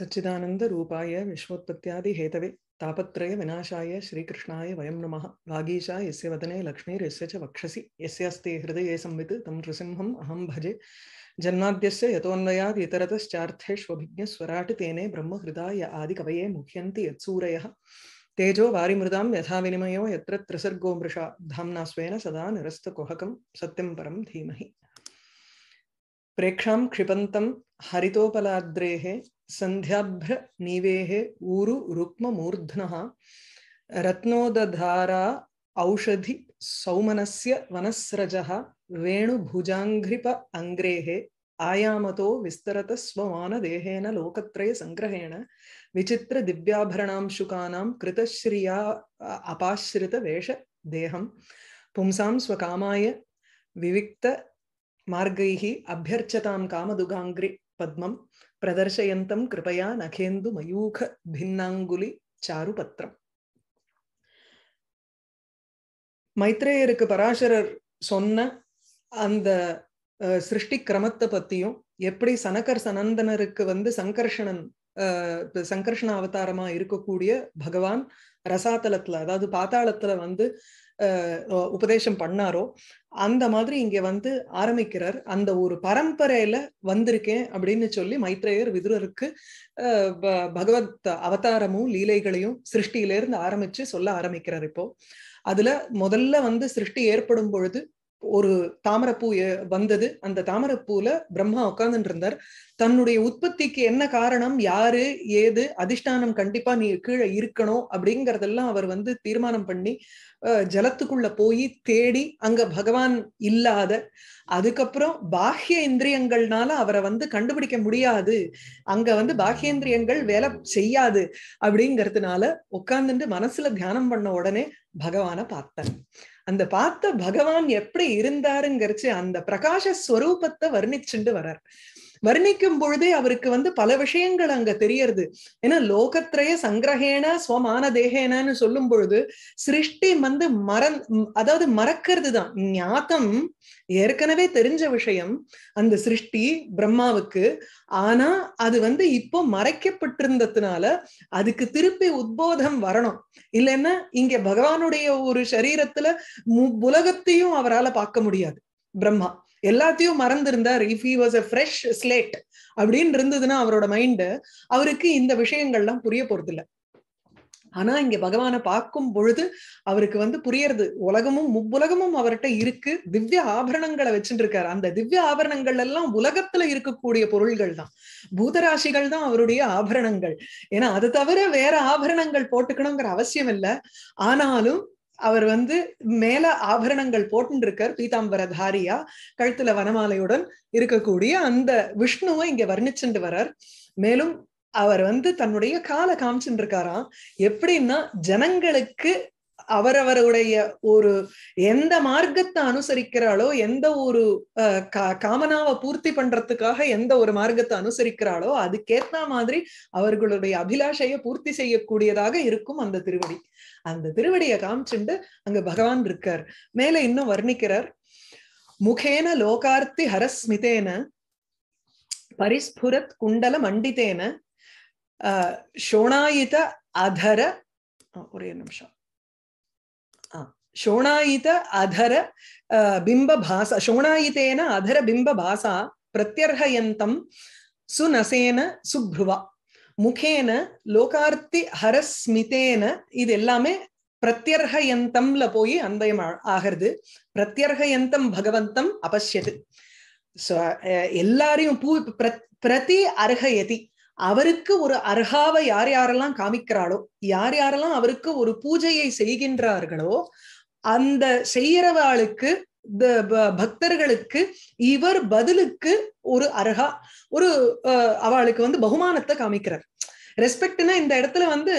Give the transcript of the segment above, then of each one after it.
सच्चिदानंद रूपाय विश्वोत्पत्त्यादि Hathaway तापत्रय विनाशाय श्रीकृष्णाय वयं नमः वागीशा यस्य वदने लक्ष्मीरस्य च वक्षसि यस्य अस्ति हृदये संवित् तं नृसिंहम् अहं भजे जन्माद्यस्य इतरतश्चार्थेष्वभिज्ञ इतरतश्चार्थेष्वभिज्ञस्वराट् तेने ब्रह्म आदि कवये मुह्यन्ति यत्सूरयः तेजो वारिमृदां यथा विनिमयो यत्र त्रिसर्गो मृषा धाम्ना स्वेन सदा निरस्तकुहकं सत्यं परं धीमहि प्रेक्षां क्षिपन्तं हरितोपलाद्रेः सन्ध्याभ्र नीवेः ऊरु रुक्ममूर्ध्नः रत्नोदधारा औषधि सौमनस्य वनस्रजः वेणुभुजाङ्घ्रिप अङ्ग्रेः आयामतो विस्तरतस्वमानदेहेन विचित्र विचित्रदिव्याभरणांशुकानां कृतश्रिया अपाश्रितवेषदेहं पुंसां स्वकामाय विविक्तमार्गैः अभ्यर्चतां कामदुगाङ्ग्रि பத்மம் பிரதர்சயந்தம் கிருபயா நகேந்து மயூக பின்னாங்குலி சாருபத்ரம் மைத்ரேயருக்கு பராசரர் சொன்ன அந்த சிருஷ்டி கிரமத்தை பத்தியும் எப்படி சனகர் சனந்தனருக்கு வந்து சங்கர்ஷணன் சங்கர்ஷண அவதாரமா இருக்கக்கூடிய பகவான் ரசாத்தலத்துல அதாவது பாத்தாளத்துல வந்து உபதேசம் பண்ணாரோ அந்த மாதிரி இங்க வந்து ஆரம்பிக்கிறார் அந்த ஒரு பரம்பரையில வந்திருக்கேன் அப்படின்னு சொல்லி மைத்ரேயர் விதுரருக்கு பகவத் அவதாரமும் லீலைகளையும் சிருஷ்டியில இருந்து ஆரம்பிச்சு சொல்ல ஆரம்பிக்கிறார் இப்போ அதுல முதல்ல வந்து சிருஷ்டி ஏற்படும் பொழுது ஒரு தாமரைப்பூ வந்தது அந்த தாமரைப்பூல பிரம்மா உட்கார்ந்துட்டு இருந்தார் தன்னுடைய உற்பத்திக்கு என்ன காரணம் யாரு ஏது அதிஷ்டானம் கண்டிப்பா நீ கீழே இருக்கணும் அப்படிங்கறதெல்லாம் அவர் வந்து தீர்மானம் பண்ணி ஜலத்துக்குள்ள போய் தேடி அங்க பகவான் இல்லாத அதுக்கப்புறம் பாஹ்ய இந்திரியங்கள்னால அவரை வந்து கண்டுபிடிக்க முடியாது அங்க வந்து பாஹ்யேந்திரியங்கள் வேலை செய்யாது அப்படிங்கறதுனால உட்கார்ந்துட்டு மனசுல தியானம் பண்ண உடனே பகவான பார்த்தேன் அந்த பார்த்த பகவான் எப்படி இருந்தாருங்கிறச்சு அந்த பிரகாச ஸ்வரூபத்தை வர்ணிச்சுண்டு வர்றார் வர்ணிக்கும் பொழுதே அவருக்கு வந்து பல விஷயங்கள் அங்க தெரியறது ஏன்னா லோகத்திரைய சங்கிரகேன ஸ்வமான தேகேனன்னு சொல்லும் பொழுது சிருஷ்டி வந்து மறந் அதாவது மறக்கிறது தான் ஞாத்தம் ஏற்கனவே தெரிஞ்ச விஷயம் அந்த சிருஷ்டி பிரம்மாவுக்கு ஆனா அது வந்து இப்போ மறைக்கப்பட்டிருந்ததுனால அதுக்கு திருப்பி உத்போதம் வரணும் இல்லைன்னா இங்க பகவானுடைய ஒரு சரீரத்துல உலகத்தையும் அவரால் பார்க்க முடியாது பிரம்மா எல்லாத்தையும் மறந்திருந்தார் if he was a fresh slate அப்படின்னு இருந்ததுன்னா அவரோட மைண்டு அவருக்கு இந்த விஷயங்கள்லாம் புரிய போறது இல்லை ஆனா இங்க பகவானை பார்க்கும் பொழுது அவருக்கு வந்து புரியறது உலகமும் முலகமும் அவர்கிட்ட இருக்கு திவ்ய ஆபரணங்களை வச்சுட்டு இருக்காரு அந்த திவ்ய ஆபரணங்கள் எல்லாம் உலகத்துல இருக்கக்கூடிய பொருள்கள் தான் பூதராசிகள் தான் அவருடைய ஆபரணங்கள் ஏன்னா அது தவிர வேற ஆபரணங்கள் போட்டுக்கணுங்கிற அவசியம் இல்லை ஆனாலும் அவர் வந்து மேல ஆபரணங்கள் போட்டுருக்கார் பீதாம்பர தாரியா கழுத்துல வனமாலையுடன் இருக்கக்கூடிய அந்த விஷ்ணுவை இங்க வர்ணிச்சுட்டு வரார் மேலும் அவர் வந்து தன்னுடைய காலை காமிச்சுட்டு இருக்காராம் எப்படின்னா ஜனங்களுக்கு அவரவருடைய ஒரு எந்த மார்க்கத்தை அனுசரிக்கிறாளோ எந்த ஒரு காமனாவை பூர்த்தி பண்றதுக்காக எந்த ஒரு மார்க்கத்தை அனுசரிக்கிறாளோ அதுக்கேத்த மாதிரி அவர்களுடைய அபிலாஷையை பூர்த்தி செய்யக்கூடியதாக இருக்கும் அந்த திருவடி அந்த திருவடியை காமிச்சுண்டு அங்க பகவான் இருக்கார் மேல இன்னும் வர்ணிக்கிறார் முகேன லோகார்த்தி ஹரஸ்மிதேன பரிஸ்புரத் குண்டல மண்டிதேன ஷோணாயித அதர ஒரே நிமிஷம் ஷோணாயித அதர பிம்ப பாசா ஷோணாயிதேன அதர பிம்ப பிரத்யர்ஹயந்தம் சுநசேன சுப்ருவா முகேன லோகார்த்தி ஹரஸ்மிதேன இது எல்லாமே பிரத்யர்ஹயந்தம்ல போய் அன்பயம் ஆகிறது பிரத்யர்ஹயந்தம் பகவந்தம் அபஷ்யது எல்லாரையும் பூ பிரதி அர்ஹயதி அவருக்கு ஒரு அர்ஹாவை யார் யாரெல்லாம் காமிக்கிறாளோ யார் யாரெல்லாம் அவருக்கு ஒரு பூஜையை செய்கின்றார்களோ அந்த செய்யறவாளுக்கு பக்தர்களுக்கு இவர் பதிலுக்கு ஒரு அர்ஹா ஒரு அவளுக்கு வந்து பகுமானத்தை காமிக்கிறார் ரெஸ்பெக்ட்னா இந்த இடத்துல வந்து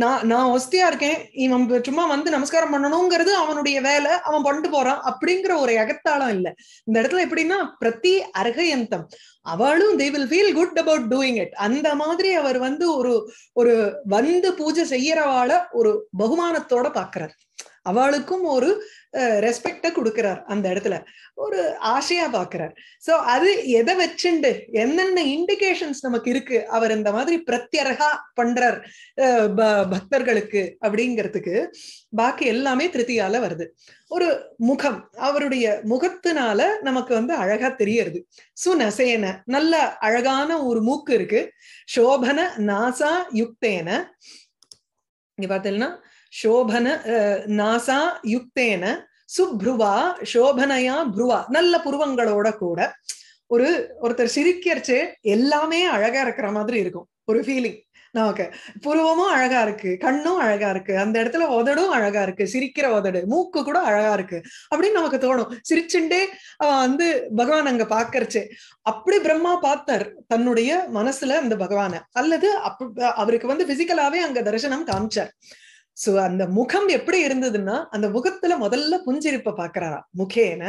நான் நான் ஒஸ்தியா இருக்கேன் இவன் சும்மா வந்து நமஸ்காரம் பண்ணணுங்கிறது அவனுடைய வேலை அவன் பண்ணிட்டு போறான் அப்படிங்கிற ஒரு எகத்தாளம் இல்ல இந்த இடத்துல எப்படின்னா பிரதி அர்ஹயந்தம் அவளும் they will feel good about doing it அந்த மாதிரி அவர் வந்து ஒரு ஒரு வந்து பூஜை செய்யறவாள ஒரு பகுமானத்தோட பாக்குறாரு அவளுக்கும் ஒரு ரெஸ்பெக்ட கொடுக்கிறார் அந்த இடத்துல ஒரு ஆசையா பாக்குறார் சோ அது எதை வச்சுண்டு என்னென்ன இண்டிகேஷன்ஸ் நமக்கு இருக்கு அவர் இந்த மாதிரி பிரத்யரகா பண்றார் பக்தர்களுக்கு அப்படிங்கிறதுக்கு பாக்கி எல்லாமே திருத்தியால வருது ஒரு முகம் அவருடைய முகத்தினால நமக்கு வந்து அழகா தெரியறது சுனசேன நல்ல அழகான ஒரு மூக்கு இருக்கு சோபன நாசா யுக்தேன இங்க பார்த்தீங்கன்னா சோபன நாசா யுக்தேன சுப்ருவா சோபனையா புருவா நல்ல புருவங்களோட கூட ஒரு ஒருத்தர் சிரிக்கிறச்சு எல்லாமே அழகா இருக்கிற மாதிரி இருக்கும் ஒரு ஃபீலிங் நமக்கு புருவமும் அழகா இருக்கு கண்ணும் அழகா இருக்கு அந்த இடத்துல உதடும் அழகா இருக்கு சிரிக்கிற உதடு மூக்கு கூட அழகா இருக்கு அப்படின்னு நமக்கு தோணும் சிரிச்சுண்டே அவன் வந்து பகவான் அங்க பாக்கறச்சு அப்படி பிரம்மா பார்த்தார் தன்னுடைய மனசுல அந்த பகவான அல்லது அவருக்கு வந்து பிசிக்கலாவே அங்க தரிசனம் காமிச்சார் சோ அந்த முகம் எப்படி இருந்ததுன்னா அந்த முகத்துல முதல்ல புஞ்சிருப்ப பாக்குறாரா முகேன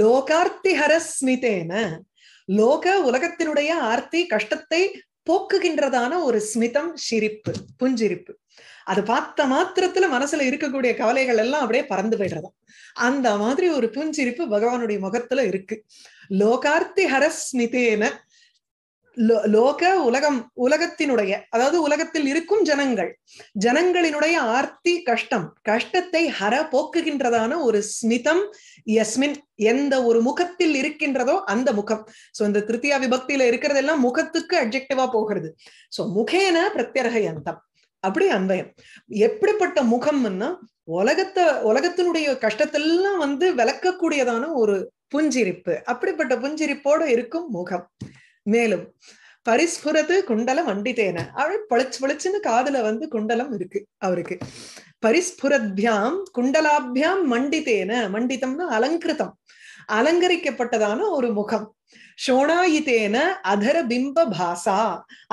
லோகார்த்திஹரஸ்மிதேன லோக உலகத்தினுடைய ஆர்த்தி கஷ்டத்தை போக்குகின்றதான ஒரு ஸ்மிதம் சிரிப்பு புஞ்சிரிப்பு அது பார்த்த மாத்திரத்துல மனசுல இருக்கக்கூடிய கவலைகள் எல்லாம் அப்படியே பறந்து போயிடுறதா அந்த மாதிரி ஒரு புஞ்சிரிப்பு பகவானுடைய முகத்துல இருக்கு லோகார்த்தி ஹரஸ்மிதேன லோக உலகம் உலகத்தினுடைய அதாவது உலகத்தில் இருக்கும் ஜனங்கள் ஜனங்களினுடைய ஆர்த்தி கஷ்டம் கஷ்டத்தை ஹர போக்குகின்றதான ஒரு ஸ்மிதம் எஸ்மின் எந்த ஒரு முகத்தில் இருக்கின்றதோ அந்த முகம் சோ இந்த திருத்தியா விபக்தியில இருக்கிறதெல்லாம் முகத்துக்கு அப்ஜெக்டிவா போகிறது சோ முகேன பிரத்யரக பிரத்யர்கயந்தம் அப்படி அன்பயம் எப்படிப்பட்ட முகம்னா உலகத்தை உலகத்தினுடைய கஷ்டத்தெல்லாம் வந்து விளக்கக்கூடியதான ஒரு புஞ்சிரிப்பு அப்படிப்பட்ட புஞ்சிரிப்போட இருக்கும் முகம் மேலும் பரிஸ்புரது குண்டலம் வண்டித்தேன அவள் பளிச்சு பளிச்சுன்னு காதுல வந்து குண்டலம் இருக்கு அவருக்கு பரிஸ்புரத்யாம் குண்டலாபியாம் மண்டித்தேன மண்டித்தம்னு அலங்கிருதம் அலங்கரிக்கப்பட்டதான ஒரு முகம் ஷோணாயித்தேன அதர பிம்ப பாசா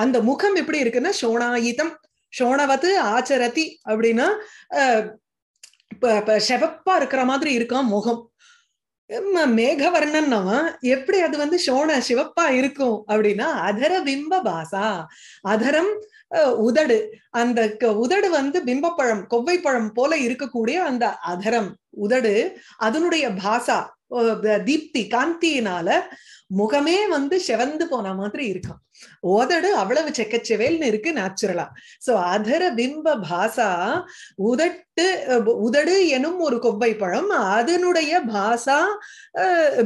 அந்த முகம் எப்படி இருக்குன்னா சோணாயிதம் சோணவது ஆச்சரதி அப்படின்னா செவப்பா இருக்கிற மாதிரி இருக்கான் முகம் மேகவர்ணம்னா எப்படி அது வந்து சோண சிவப்பா இருக்கும் அப்படின்னா அதர பிம்ப பாசா அதரம் உதடு அந்த உதடு வந்து பிம்பப்பழம் கொவ்வை பழம் போல இருக்கக்கூடிய அந்த அதரம் உதடு அதனுடைய பாசா தீப்தி காந்தியினால முகமே வந்து செவந்து போன மாதிரி இருக்கான் உதடு அவ்வளவு செக்கச்செவேல்னு இருக்கு நேச்சுரலா சோ அதர பிம்ப பாசா உதட்டு உதடு எனும் ஒரு கொப்பை பழம் அதனுடைய பாசா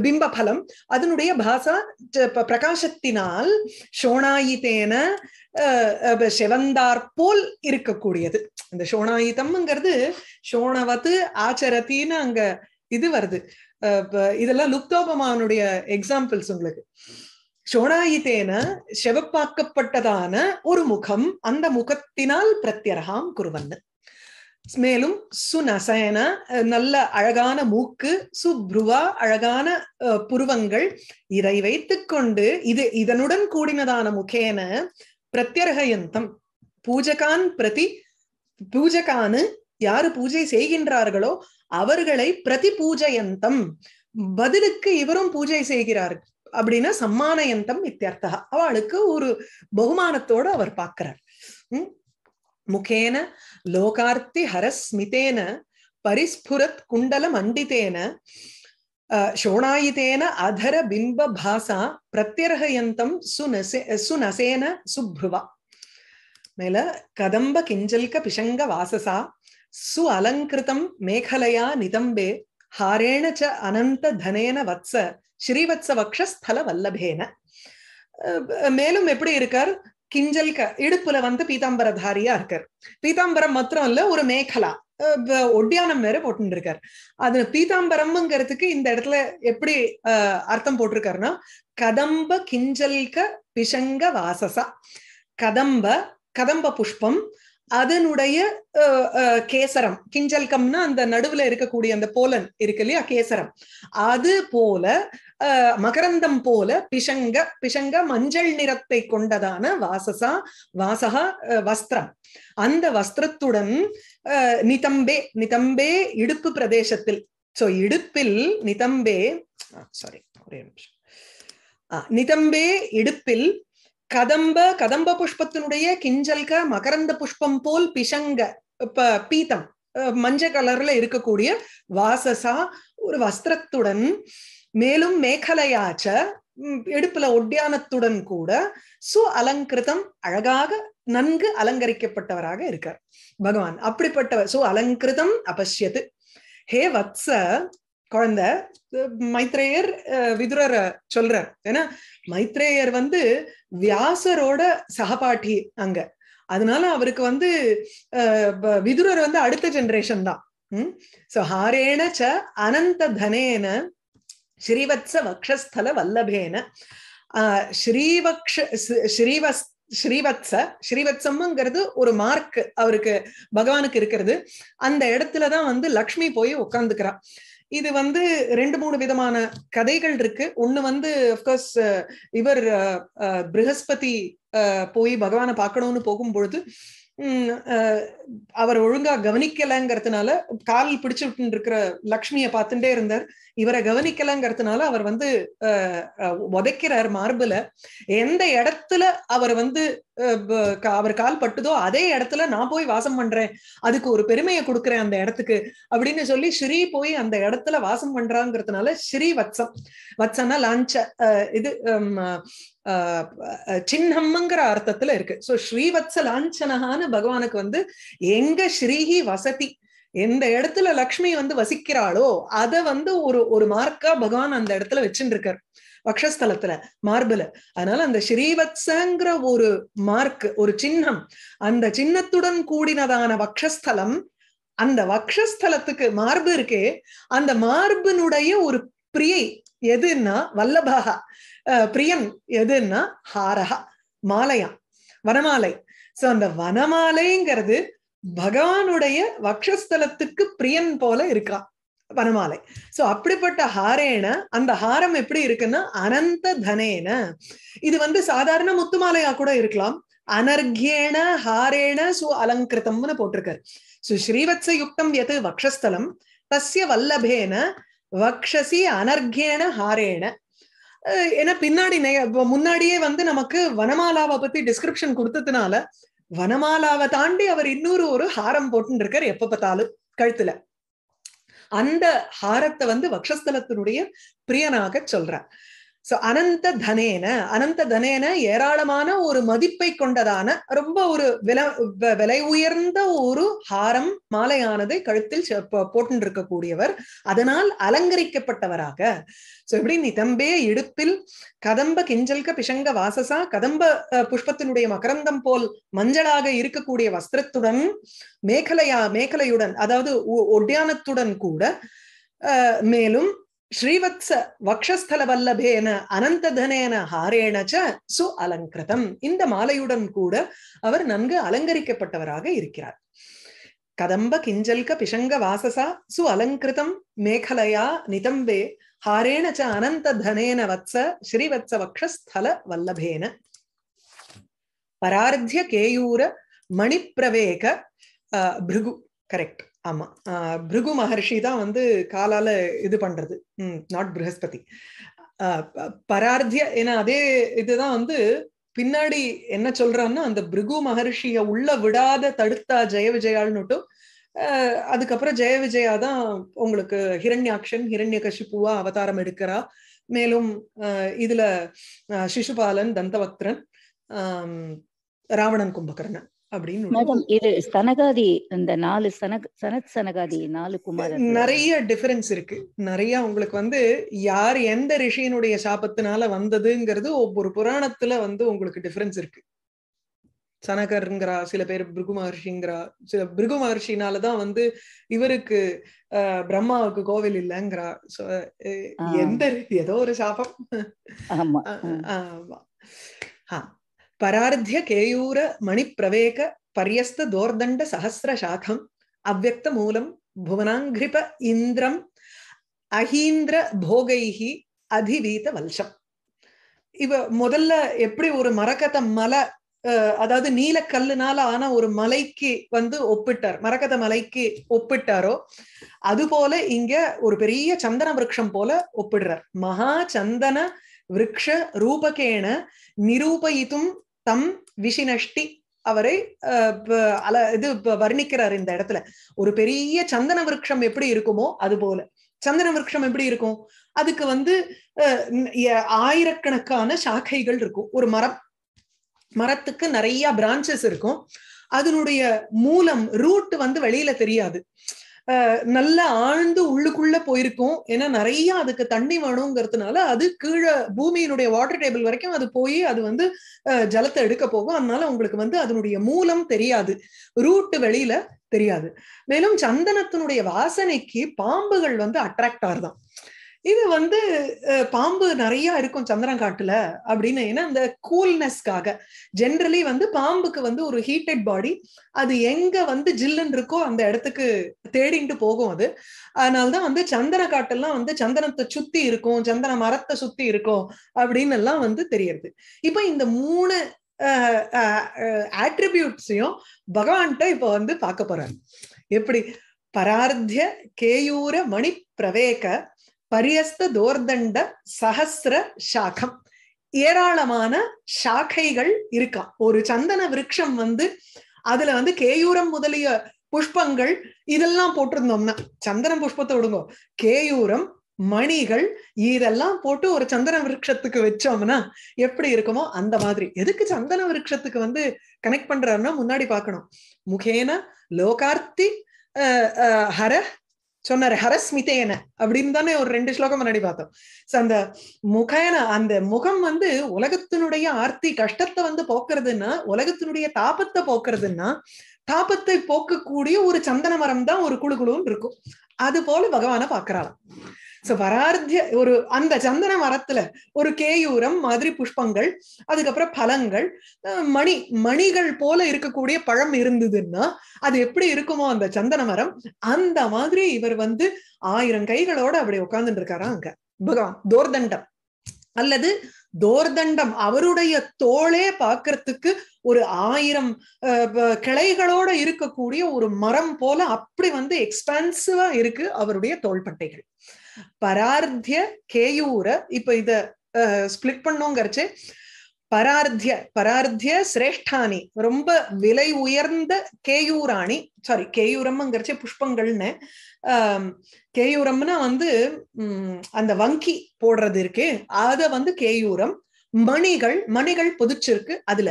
பிம்ப பலம் அதனுடைய பாசா பிரகாசத்தினால் ஷோணாயித்தேன செவந்தார் போல் இருக்கக்கூடியது இந்த சோனாயுதம்ங்கிறது ஷோணவத்து ஆச்சரத்தின்னு அங்க வருது இதெல்லாம் லுப்தோபமானுடைய எக்ஸாம்பிள்ஸ் உங்களுக்கு சோணாயித்தேன செவப்பாக்கப்பட்டதான ஒரு முகம் அந்த முகத்தினால் பிரத்யரகாம் குருவன் மேலும் சுநசேன நல்ல அழகான மூக்கு சுப்ருவா அழகான புருவங்கள் இதை வைத்துக் கொண்டு இது இதனுடன் கூடினதான முகேன பிரத்யரகயந்தம் பூஜகான் பிரதி பூஜகானு யாரு பூஜை செய்கின்றார்களோ அவர்களை பிரதி பூஜயந்தம் பதிலுக்கு இவரும் பூஜை செய்கிறார் அப்படின்னா சம்மானயந்தம் இத்தியர்த்தா அவளுக்கு ஒரு பகுமானத்தோடு அவர் பார்க்கிறார் முகேன லோகார்த்தி ஹரஸ்மிதேன பரிஸ்புரத் குண்டல மண்டிதேன சோணாயுதேன அதர பிம்ப பாசா பிரத்யர்ஹயந்தம் சுனசே சுநசேன சுப்ருவா மேல கதம்ப கிஞ்சல்க பிஷங்க வாசசா சு அலங்கிருதம் மேகலையா நிதம்பே ஹாரேண ச அனந்த தனேன வத்ச ஸ்ரீவத்ச வக்ஷஸ்தல வல்லபேன மேலும் எப்படி இருக்கார் கிஞ்சல்க இடுப்புல வந்து பீதாம்பரதாரியா இருக்கார் பீதாம்பரம் மாத்திரம் இல்ல ஒரு மேகலா ஒட்டியானம் வேற போட்டு இருக்கார் அது பீதாம்பரம்ங்கிறதுக்கு இந்த இடத்துல எப்படி அர்த்தம் போட்டிருக்காருன்னா கதம்ப கிஞ்சல்க பிஷங்க வாசசா கதம்ப கதம்ப புஷ்பம் அதனுடைய கேசரம் கம்னா அந்த நடுவுல இருக்கக்கூடிய அந்த போலன் இருக்கு இல்லையா கேசரம் அது போல மகரந்தம் போல பிஷங்க பிஷங்க மஞ்சள் நிறத்தை கொண்டதான வாசசா வாசகா வஸ்திரம் அந்த வஸ்திரத்துடன் நிதம்பே நிதம்பே இடுப்பு பிரதேசத்தில் சோ இடுப்பில் நிதம்பே சாரி ஒரே நிமிஷம் நிதம்பே இடுப்பில் கதம்ப கதம்ப புஷ்பத்தினுடைய கிஞ்சல்க மகரந்த புஷ்பம் போல் பிசங்க பீத்தம் மஞ்ச கலர்ல இருக்கக்கூடிய வாசசா ஒரு வஸ்திரத்துடன் மேலும் மேகலையாச்ச எடுப்புல ஒட்டியானத்துடன் கூட சு அலங்கிருதம் அழகாக நன்கு அலங்கரிக்கப்பட்டவராக இருக்கார் பகவான் அப்படிப்பட்டவர் சு அலங்கிருதம் அபஷ்யத்து ஹே வத்ச குழந்தை மைத்ரேயர் விதுரர சொல்றார் ஏன்னா மைத்ரேயர் வந்து வியாசரோட சகபாட்டி அங்க அதனால அவருக்கு வந்து விதுரர் வந்து அடுத்த ஜெனரேஷன் தான் சோ ஹாரேன ச அனந்த தனேன ஸ்ரீவத்ச வக்ஷஸ்தல வல்லபேன ஸ்ரீவக்ஷ ஸ்ரீவஸ் ஸ்ரீவத்ச ஸ்ரீவத்சம்ங்கிறது ஒரு மார்க் அவருக்கு பகவானுக்கு இருக்கிறது அந்த இடத்துலதான் வந்து லக்ஷ்மி போய் உட்கார்ந்துக்கிறான் இது வந்து ரெண்டு மூணு விதமான கதைகள் இருக்கு ஒண்ணு வந்து அப்கோர்ஸ் இவர் பிருகஸ்பதி போய் பகவானை பார்க்கணும்னு போகும்பொழுது அவர் ஒழுங்கா கவனிக்கலங்கிறதுனால காலில் பிடிச்சுட்டு இருக்கிற லக்ஷ்மிய பார்த்துட்டே இருந்தார் இவரை கவனிக்கலங்கிறதுனால அவர் வந்து உதைக்கிறார் மார்புல எந்த இடத்துல அவர் வந்து அவர் கால் பட்டுதோ அதே இடத்துல நான் போய் வாசம் பண்றேன் அதுக்கு ஒரு பெருமையை கொடுக்குறேன் அந்த இடத்துக்கு அப்படின்னு சொல்லி ஸ்ரீ போய் அந்த இடத்துல வாசம் பண்றாங்கிறதுனால ஸ்ரீ வத்சம் வத்சனா லாஞ்ச இது சின்னம்மங்கிற அர்த்தத்துல இருக்கு ஸோ ஸ்ரீவத்ச லாஞ்சனகான பகவானுக்கு வந்து எங்க ஸ்ரீஹி வசதி எந்த இடத்துல லக்ஷ்மி வந்து வசிக்கிறாளோ அத வந்து ஒரு ஒரு மார்க்கா பகவான் அந்த இடத்துல வச்சுட்டு இருக்காரு பக்ஷஸ்தலத்துல மார்புல அதனால அந்த ஸ்ரீவத்சங்கிற ஒரு மார்க் ஒரு சின்னம் அந்த சின்னத்துடன் கூடினதான வக்ஷஸ்தலம் அந்த வக்ஷஸ்தலத்துக்கு மார்பு இருக்கே அந்த மார்பினுடைய ஒரு பிரியை எதுன்னா வல்லபகா பிரியன் எதுன்னா ஹாரகா மாலையா வனமாலை சோ அந்த வனமாலைங்கிறது பகவானுடைய வக்ஷஸ்தலத்துக்கு பிரியன் போல இருக்கா வனமாலை சோ அப்படிப்பட்ட ஹாரேன அந்த ஹாரம் எப்படி இருக்குன்னா அனந்த தனேன இது வந்து சாதாரண முத்துமாலையா கூட இருக்கலாம் அனர்கேண ஹாரேன சு அலங்கிருத்தம்னு போட்டிருக்காரு சு ஸ்ரீவத்ச யுக்தம் எது வக்ஷஸ்தலம் தஸ்ய வல்லபேன வக்ஷசி அனர்கேன ஹாரேன ஏன்னா பின்னாடி முன்னாடியே வந்து நமக்கு வனமாலாவை பத்தி டிஸ்கிரிப்ஷன் கொடுத்ததுனால வனமாலாவை தாண்டி அவர் இன்னொரு ஒரு ஹாரம் போட்டுன்னு இருக்கார் எப்ப பார்த்தாலும் கழுத்துல அந்த ஹாரத்தை வந்து வக்ஷஸ்தலத்தினுடைய பிரியனாக சொல்றார் சோ அனந்த தனேன அனந்த தனேன ஏராளமான ஒரு மதிப்பை கொண்டதான ரொம்ப ஒரு விலை விலை உயர்ந்த ஒரு ஹாரம் மாலையானதை கழுத்தில் போட்டு இருக்கக்கூடியவர் அதனால் அலங்கரிக்கப்பட்டவராக சோ எப்படி நிதம்பே இடுப்பில் கதம்ப கிஞ்சல்க பிஷங்க வாசசா கதம்ப புஷ்பத்தினுடைய மகரந்தம் போல் மஞ்சளாக இருக்கக்கூடிய வஸ்திரத்துடன் மேகலையா மேகலையுடன் அதாவது ஒட்டியானத்துடன் கூட மேலும் ஸ்ரீவத்ஸ வக்ஷஸ்தல வல்லபேன அனந்ததனேன ஹாரேன சு அலங்கிருதம் இந்த மாலையுடன் கூட அவர் நன்கு அலங்கரிக்கப்பட்டவராக இருக்கிறார் கதம்ப கிஞ்சல்க பிஷங்க வாசசா சு அலங்கிருதம் மேகலையா நிதம்பே ஹாரேண ச அனந்ததனேன வத்ச ஸ்ரீவத்ஸ வக்ஷஸ்தல வல்லபேன பரார்த்திய கேயூர மணிப்பிரவேக பிருகு கரெக்ட் ஆமா ஆஹ் பிருகு மகர்ஷி தான் வந்து காலால இது பண்றது நாட் ப்ரஹஸ்பதி பரார்த்திய ஏன்னா அதே இதுதான் வந்து பின்னாடி என்ன சொல்றான்னா அந்த பிருகு மகர்ஷிய உள்ள விடாத தடுத்தா ஜெய விஜயாள்னுட்டும் அதுக்கப்புறம் ஜெய விஜயா தான் உங்களுக்கு ஹிரண்யாக்ஷன் ஹிரண்ய கஷிப்புவா அவதாரம் எடுக்கிறா மேலும் இதுல சிசுபாலன் தந்தவக்ரன் ராவணன் கும்பகர்ணன் அப்படின்னு இது சனகாதி இந்த நாலு சனக் சனத் சனகாதி நாலு குமார் நிறைய டிஃபரன்ஸ் இருக்கு நிறைய உங்களுக்கு வந்து யார் எந்த ரிஷியனுடைய சாபத்தினால வந்ததுங்கிறது ஒவ்வொரு புராணத்துல வந்து உங்களுக்கு டிஃபரன்ஸ் இருக்கு சனகருங்கிறா சில பேர் பிருகு மகர்ஷிங்கிறா சில பிருகு மகர்ஷினாலதான் வந்து இவருக்கு பிரம்மாவுக்கு கோவில் இல்லைங்கிறா எந்த ஏதோ ஒரு சாபம் ஆமா பரார்த்திய கேயூர மணிப்பிரவேக பரியஸ்த தோர்தண்ட சஹசிர சாகம் அவ்வக்த மூலம் புவனாங்கிரிப இந்திரம் அகீந்திர போகைஹி அதிவீத வல்சம் இவ முதல்ல எப்படி ஒரு மரக்கத மலை அதாவது நீலக்கல்லுனால ஆன ஒரு மலைக்கு வந்து ஒப்பிட்டார் மரக்கத மலைக்கு ஒப்பிட்டாரோ அது போல இங்க ஒரு பெரிய சந்தன விரக்ஷம் போல ஒப்பிடுறார் மகா சந்தன விரக்ஷ ரூபகேண நிரூபயித்தும் தம் விஷினஷ்டி அவரை அல இது வர்ணிக்கிறார் இந்த இடத்துல ஒரு பெரிய சந்தன விரக்ஷம் எப்படி இருக்குமோ அது போல சந்தன விரக்ஷம் எப்படி இருக்கும் அதுக்கு வந்து ஆயிரக்கணக்கான சாக்கைகள் இருக்கும் ஒரு மரம் மரத்துக்கு நிறைய பிரான்ச்சஸ் இருக்கும் அதனுடைய மூலம் ரூட் வந்து வெளியில தெரியாது நல்லா ஆழ்ந்து உள்ளுக்குள்ள போயிருக்கும் ஏன்னா நிறைய அதுக்கு தண்ணி வேணுங்கிறதுனால அது கீழே பூமியினுடைய வாட்டர் டேபிள் வரைக்கும் அது போய் அது வந்து ஜலத்தை எடுக்க போகும் அதனால உங்களுக்கு வந்து அதனுடைய மூலம் தெரியாது ரூட்டு வெளியில தெரியாது மேலும் சந்தனத்தினுடைய வாசனைக்கு பாம்புகள் வந்து அட்ராக்ட் ஆறுதான் இது வந்து பாம்பு நிறைய இருக்கும் சந்திரங்காட்டுல அப்படின்னு ஏன்னா அந்த கூல்னஸ்க்காக ஜென்ரலி வந்து பாம்புக்கு வந்து ஒரு ஹீட்டட் பாடி அது எங்க வந்து ஜில்லுன்னு இருக்கோ அந்த இடத்துக்கு தேடிட்டு போகும் அது அதனாலதான் வந்து சந்திர காட்டெல்லாம் வந்து சந்திரத்தை சுத்தி இருக்கும் சந்திர மரத்தை சுத்தி இருக்கும் அப்படின்னு எல்லாம் வந்து தெரியறது இப்ப இந்த மூணு ஆட்ரிபியூட்ஸையும் பகவான்கிட்ட இப்ப வந்து பார்க்க போறாரு எப்படி பரார்த்திய கேயூர மணி பிரவேக பரியஸ்த தோர்தண்ட சஹசிர சாகம் ஏராளமான சாக்கைகள் இருக்கா ஒரு சந்தன விருட்சம் வந்து அதுல வந்து கேயூரம் முதலிய புஷ்பங்கள் இதெல்லாம் போட்டிருந்தோம்னா சந்தன புஷ்பத்தை விடுங்க கேயூரம் மணிகள் இதெல்லாம் போட்டு ஒரு சந்தன விருட்சத்துக்கு வச்சோம்னா எப்படி இருக்குமோ அந்த மாதிரி எதுக்கு சந்தன விருட்சத்துக்கு வந்து கனெக்ட் பண்றாருன்னா முன்னாடி பாக்கணும் முகேன லோகார்த்தி ஹர சொன்னாரு ஹரஸ்மிதேன அப்படின்னு தானே ஒரு ரெண்டு ஸ்லோகம் முன்னாடி பார்த்தோம் அந்த முகேன அந்த முகம் வந்து உலகத்தினுடைய ஆர்த்தி கஷ்டத்தை வந்து போக்குறதுன்னா உலகத்தினுடைய தாபத்தை போக்குறதுன்னா தாபத்தை போக்கக்கூடிய ஒரு சந்தன மரம் தான் ஒரு குழு குழுன்னு இருக்கும் அது போல பகவான பாக்குறாளாம் சோ வரார்த்திய ஒரு அந்த சந்தன மரத்துல ஒரு கேயூரம் மாதிரி புஷ்பங்கள் அதுக்கப்புறம் பழங்கள் மணி மணிகள் போல இருக்கக்கூடிய பழம் இருந்ததுன்னா அது எப்படி இருக்குமோ அந்த சந்தன மரம் அந்த மாதிரி இவர் வந்து ஆயிரம் கைகளோட அப்படி உட்கார்ந்துட்டு இருக்காரா அங்க பகவான் தோர்தண்டம் அல்லது தோர்தண்டம் அவருடைய தோளே பாக்குறதுக்கு ஒரு ஆயிரம் கிளைகளோட இருக்கக்கூடிய ஒரு மரம் போல அப்படி வந்து எக்ஸ்பான்சிவா இருக்கு அவருடைய தோள்பட்டைகள் பரார்த்திய கேயூர இப்ப இத ஸ்பிளிட் பண்ணோங்கிறச்சு பரார்த்திய பரார்த்திய சிரேஷ்டானி ரொம்ப விலை உயர்ந்த கேயூராணி சாரி கேயூரம்ங்கிறச்சே புஷ்பங்கள்னு கேயூரம்னா வந்து அந்த வங்கி போடுறது இருக்கு அத வந்து கேயூரம் மணிகள் மணிகள் புதிச்சிருக்கு அதுல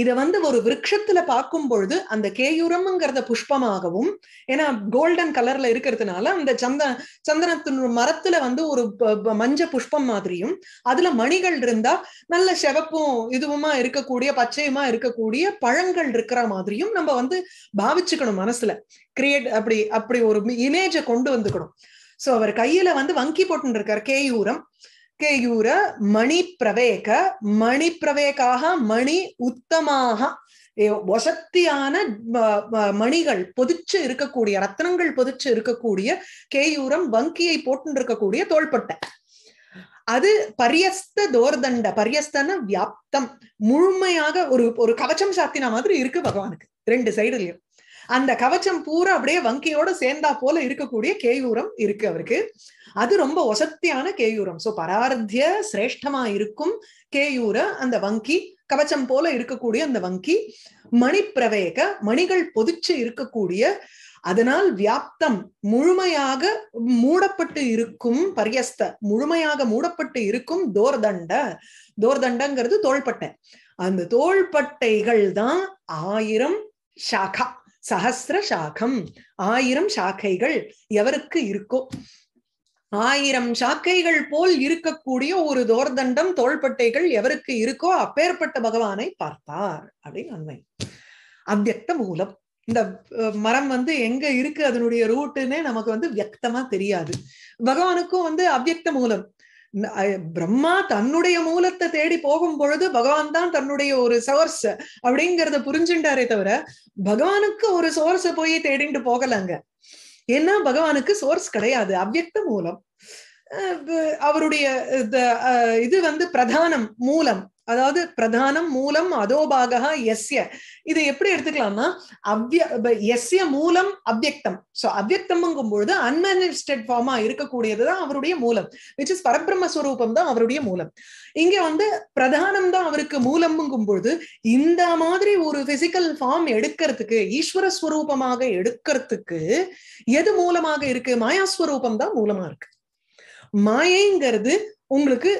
இத வந்து ஒரு விருட்சத்துல பார்க்கும் பொழுது அந்த கேயூரம்ங்கிறத புஷ்பமாகவும் ஏன்னா கோல்டன் கலர்ல இருக்கிறதுனால அந்த சந்தன சந்தனத்தின் மரத்துல வந்து ஒரு மஞ்ச புஷ்பம் மாதிரியும் அதுல மணிகள் இருந்தா நல்ல செவப்பும் இதுவுமா இருக்கக்கூடிய பச்சையுமா இருக்கக்கூடிய பழங்கள் இருக்கிற மாதிரியும் நம்ம வந்து பாவிச்சுக்கணும் மனசுல கிரியேட் அப்படி அப்படி ஒரு இமேஜை கொண்டு வந்துக்கணும் சோ அவர் கையில வந்து வங்கி போட்டு இருக்கார் கேயூரம் கேயூர மணி பிரவேக மணி பிரவேகாக மணி உத்தமாக வசத்தியான மணிகள் பொதிச்சு இருக்கக்கூடிய ரத்னங்கள் பொதிச்சு இருக்கக்கூடிய கேயூரம் வங்கியை போட்டு இருக்கக்கூடிய தோள்பட்டை அது பரியஸ்த தோர்தண்ட பரியஸ்தன வியாப்தம் முழுமையாக ஒரு ஒரு கவச்சம் சாத்தின மாதிரி இருக்கு பகவானுக்கு ரெண்டு சைடுலயும் அந்த கவச்சம் பூரா அப்படியே வங்கியோட சேர்ந்தா போல இருக்கக்கூடிய கேயூரம் இருக்கு அவருக்கு அது ரொம்ப ஒசத்தியான கேயூரம் சோ பரார்த்திய சிரேஷ்டமா இருக்கும் கேயூர அந்த வங்கி கவச்சம் போல இருக்கக்கூடிய அந்த வங்கி மணிப்பிரவேக மணிகள் பொதிச்சு இருக்கக்கூடிய அதனால் வியாப்தம் முழுமையாக மூடப்பட்டு இருக்கும் பரியஸ்த முழுமையாக மூடப்பட்டு இருக்கும் தோர்தண்ட தோர்தண்டங்கிறது தோள்பட்டை அந்த தோள்பட்டைகள் தான் ஆயிரம் சாகா சஹசிர சாக்கம் ஆயிரம் சாக்கைகள் எவருக்கு இருக்கோ ஆயிரம் சாக்கைகள் போல் இருக்கக்கூடிய ஒரு தோர்தண்டம் தோள்பட்டைகள் எவருக்கு இருக்கோ அப்பேற்பட்ட பகவானை பார்த்தார் அப்படின்னு அன்மை அவ்வக்த மூலம் இந்த மரம் வந்து எங்க இருக்கு அதனுடைய ரூட்டுன்னே நமக்கு வந்து வியக்தமா தெரியாது பகவானுக்கும் வந்து அவ்வக்த மூலம் பிரம்மா தன்னுடைய மூலத்தை தேடி போகும் பொழுது பகவான் தான் தன்னுடைய ஒரு சோர்ஸ் அப்படிங்கறத புரிஞ்சுட்டாரே தவிர பகவானுக்கு ஒரு சோர்ஸ போய் தேடிட்டு போகலங்க ஏன்னா பகவானுக்கு சோர்ஸ் கிடையாது அவ்வக்த மூலம் அவருடைய இது வந்து பிரதானம் மூலம் அதாவது பிரதானம் மூலம் அதோபாகா எஸ்ய இது எப்படி எடுத்துக்கலாம்னா அவ்ய எஸ்ய மூலம் அவ்வக்தம் சோ அவ்வக்தம்ங்கும் பொழுது அன்மேனிஃபெஸ்டட் ஃபார்மா இருக்கக்கூடியதுதான் அவருடைய மூலம் விச் இஸ் பரபிரம்மஸ்வரூபம் தான் அவருடைய மூலம் இங்க வந்து பிரதானம் தான் அவருக்கு மூலம்ங்கும் பொழுது இந்த மாதிரி ஒரு பிசிக்கல் ஃபார்ம் எடுக்கிறதுக்கு ஈஸ்வர ஸ்வரூபமாக எடுக்கிறதுக்கு எது மூலமாக இருக்கு மாயாஸ்வரூபம் தான் மூலமா இருக்கு மாயைங்கிறது உங்களுக்கு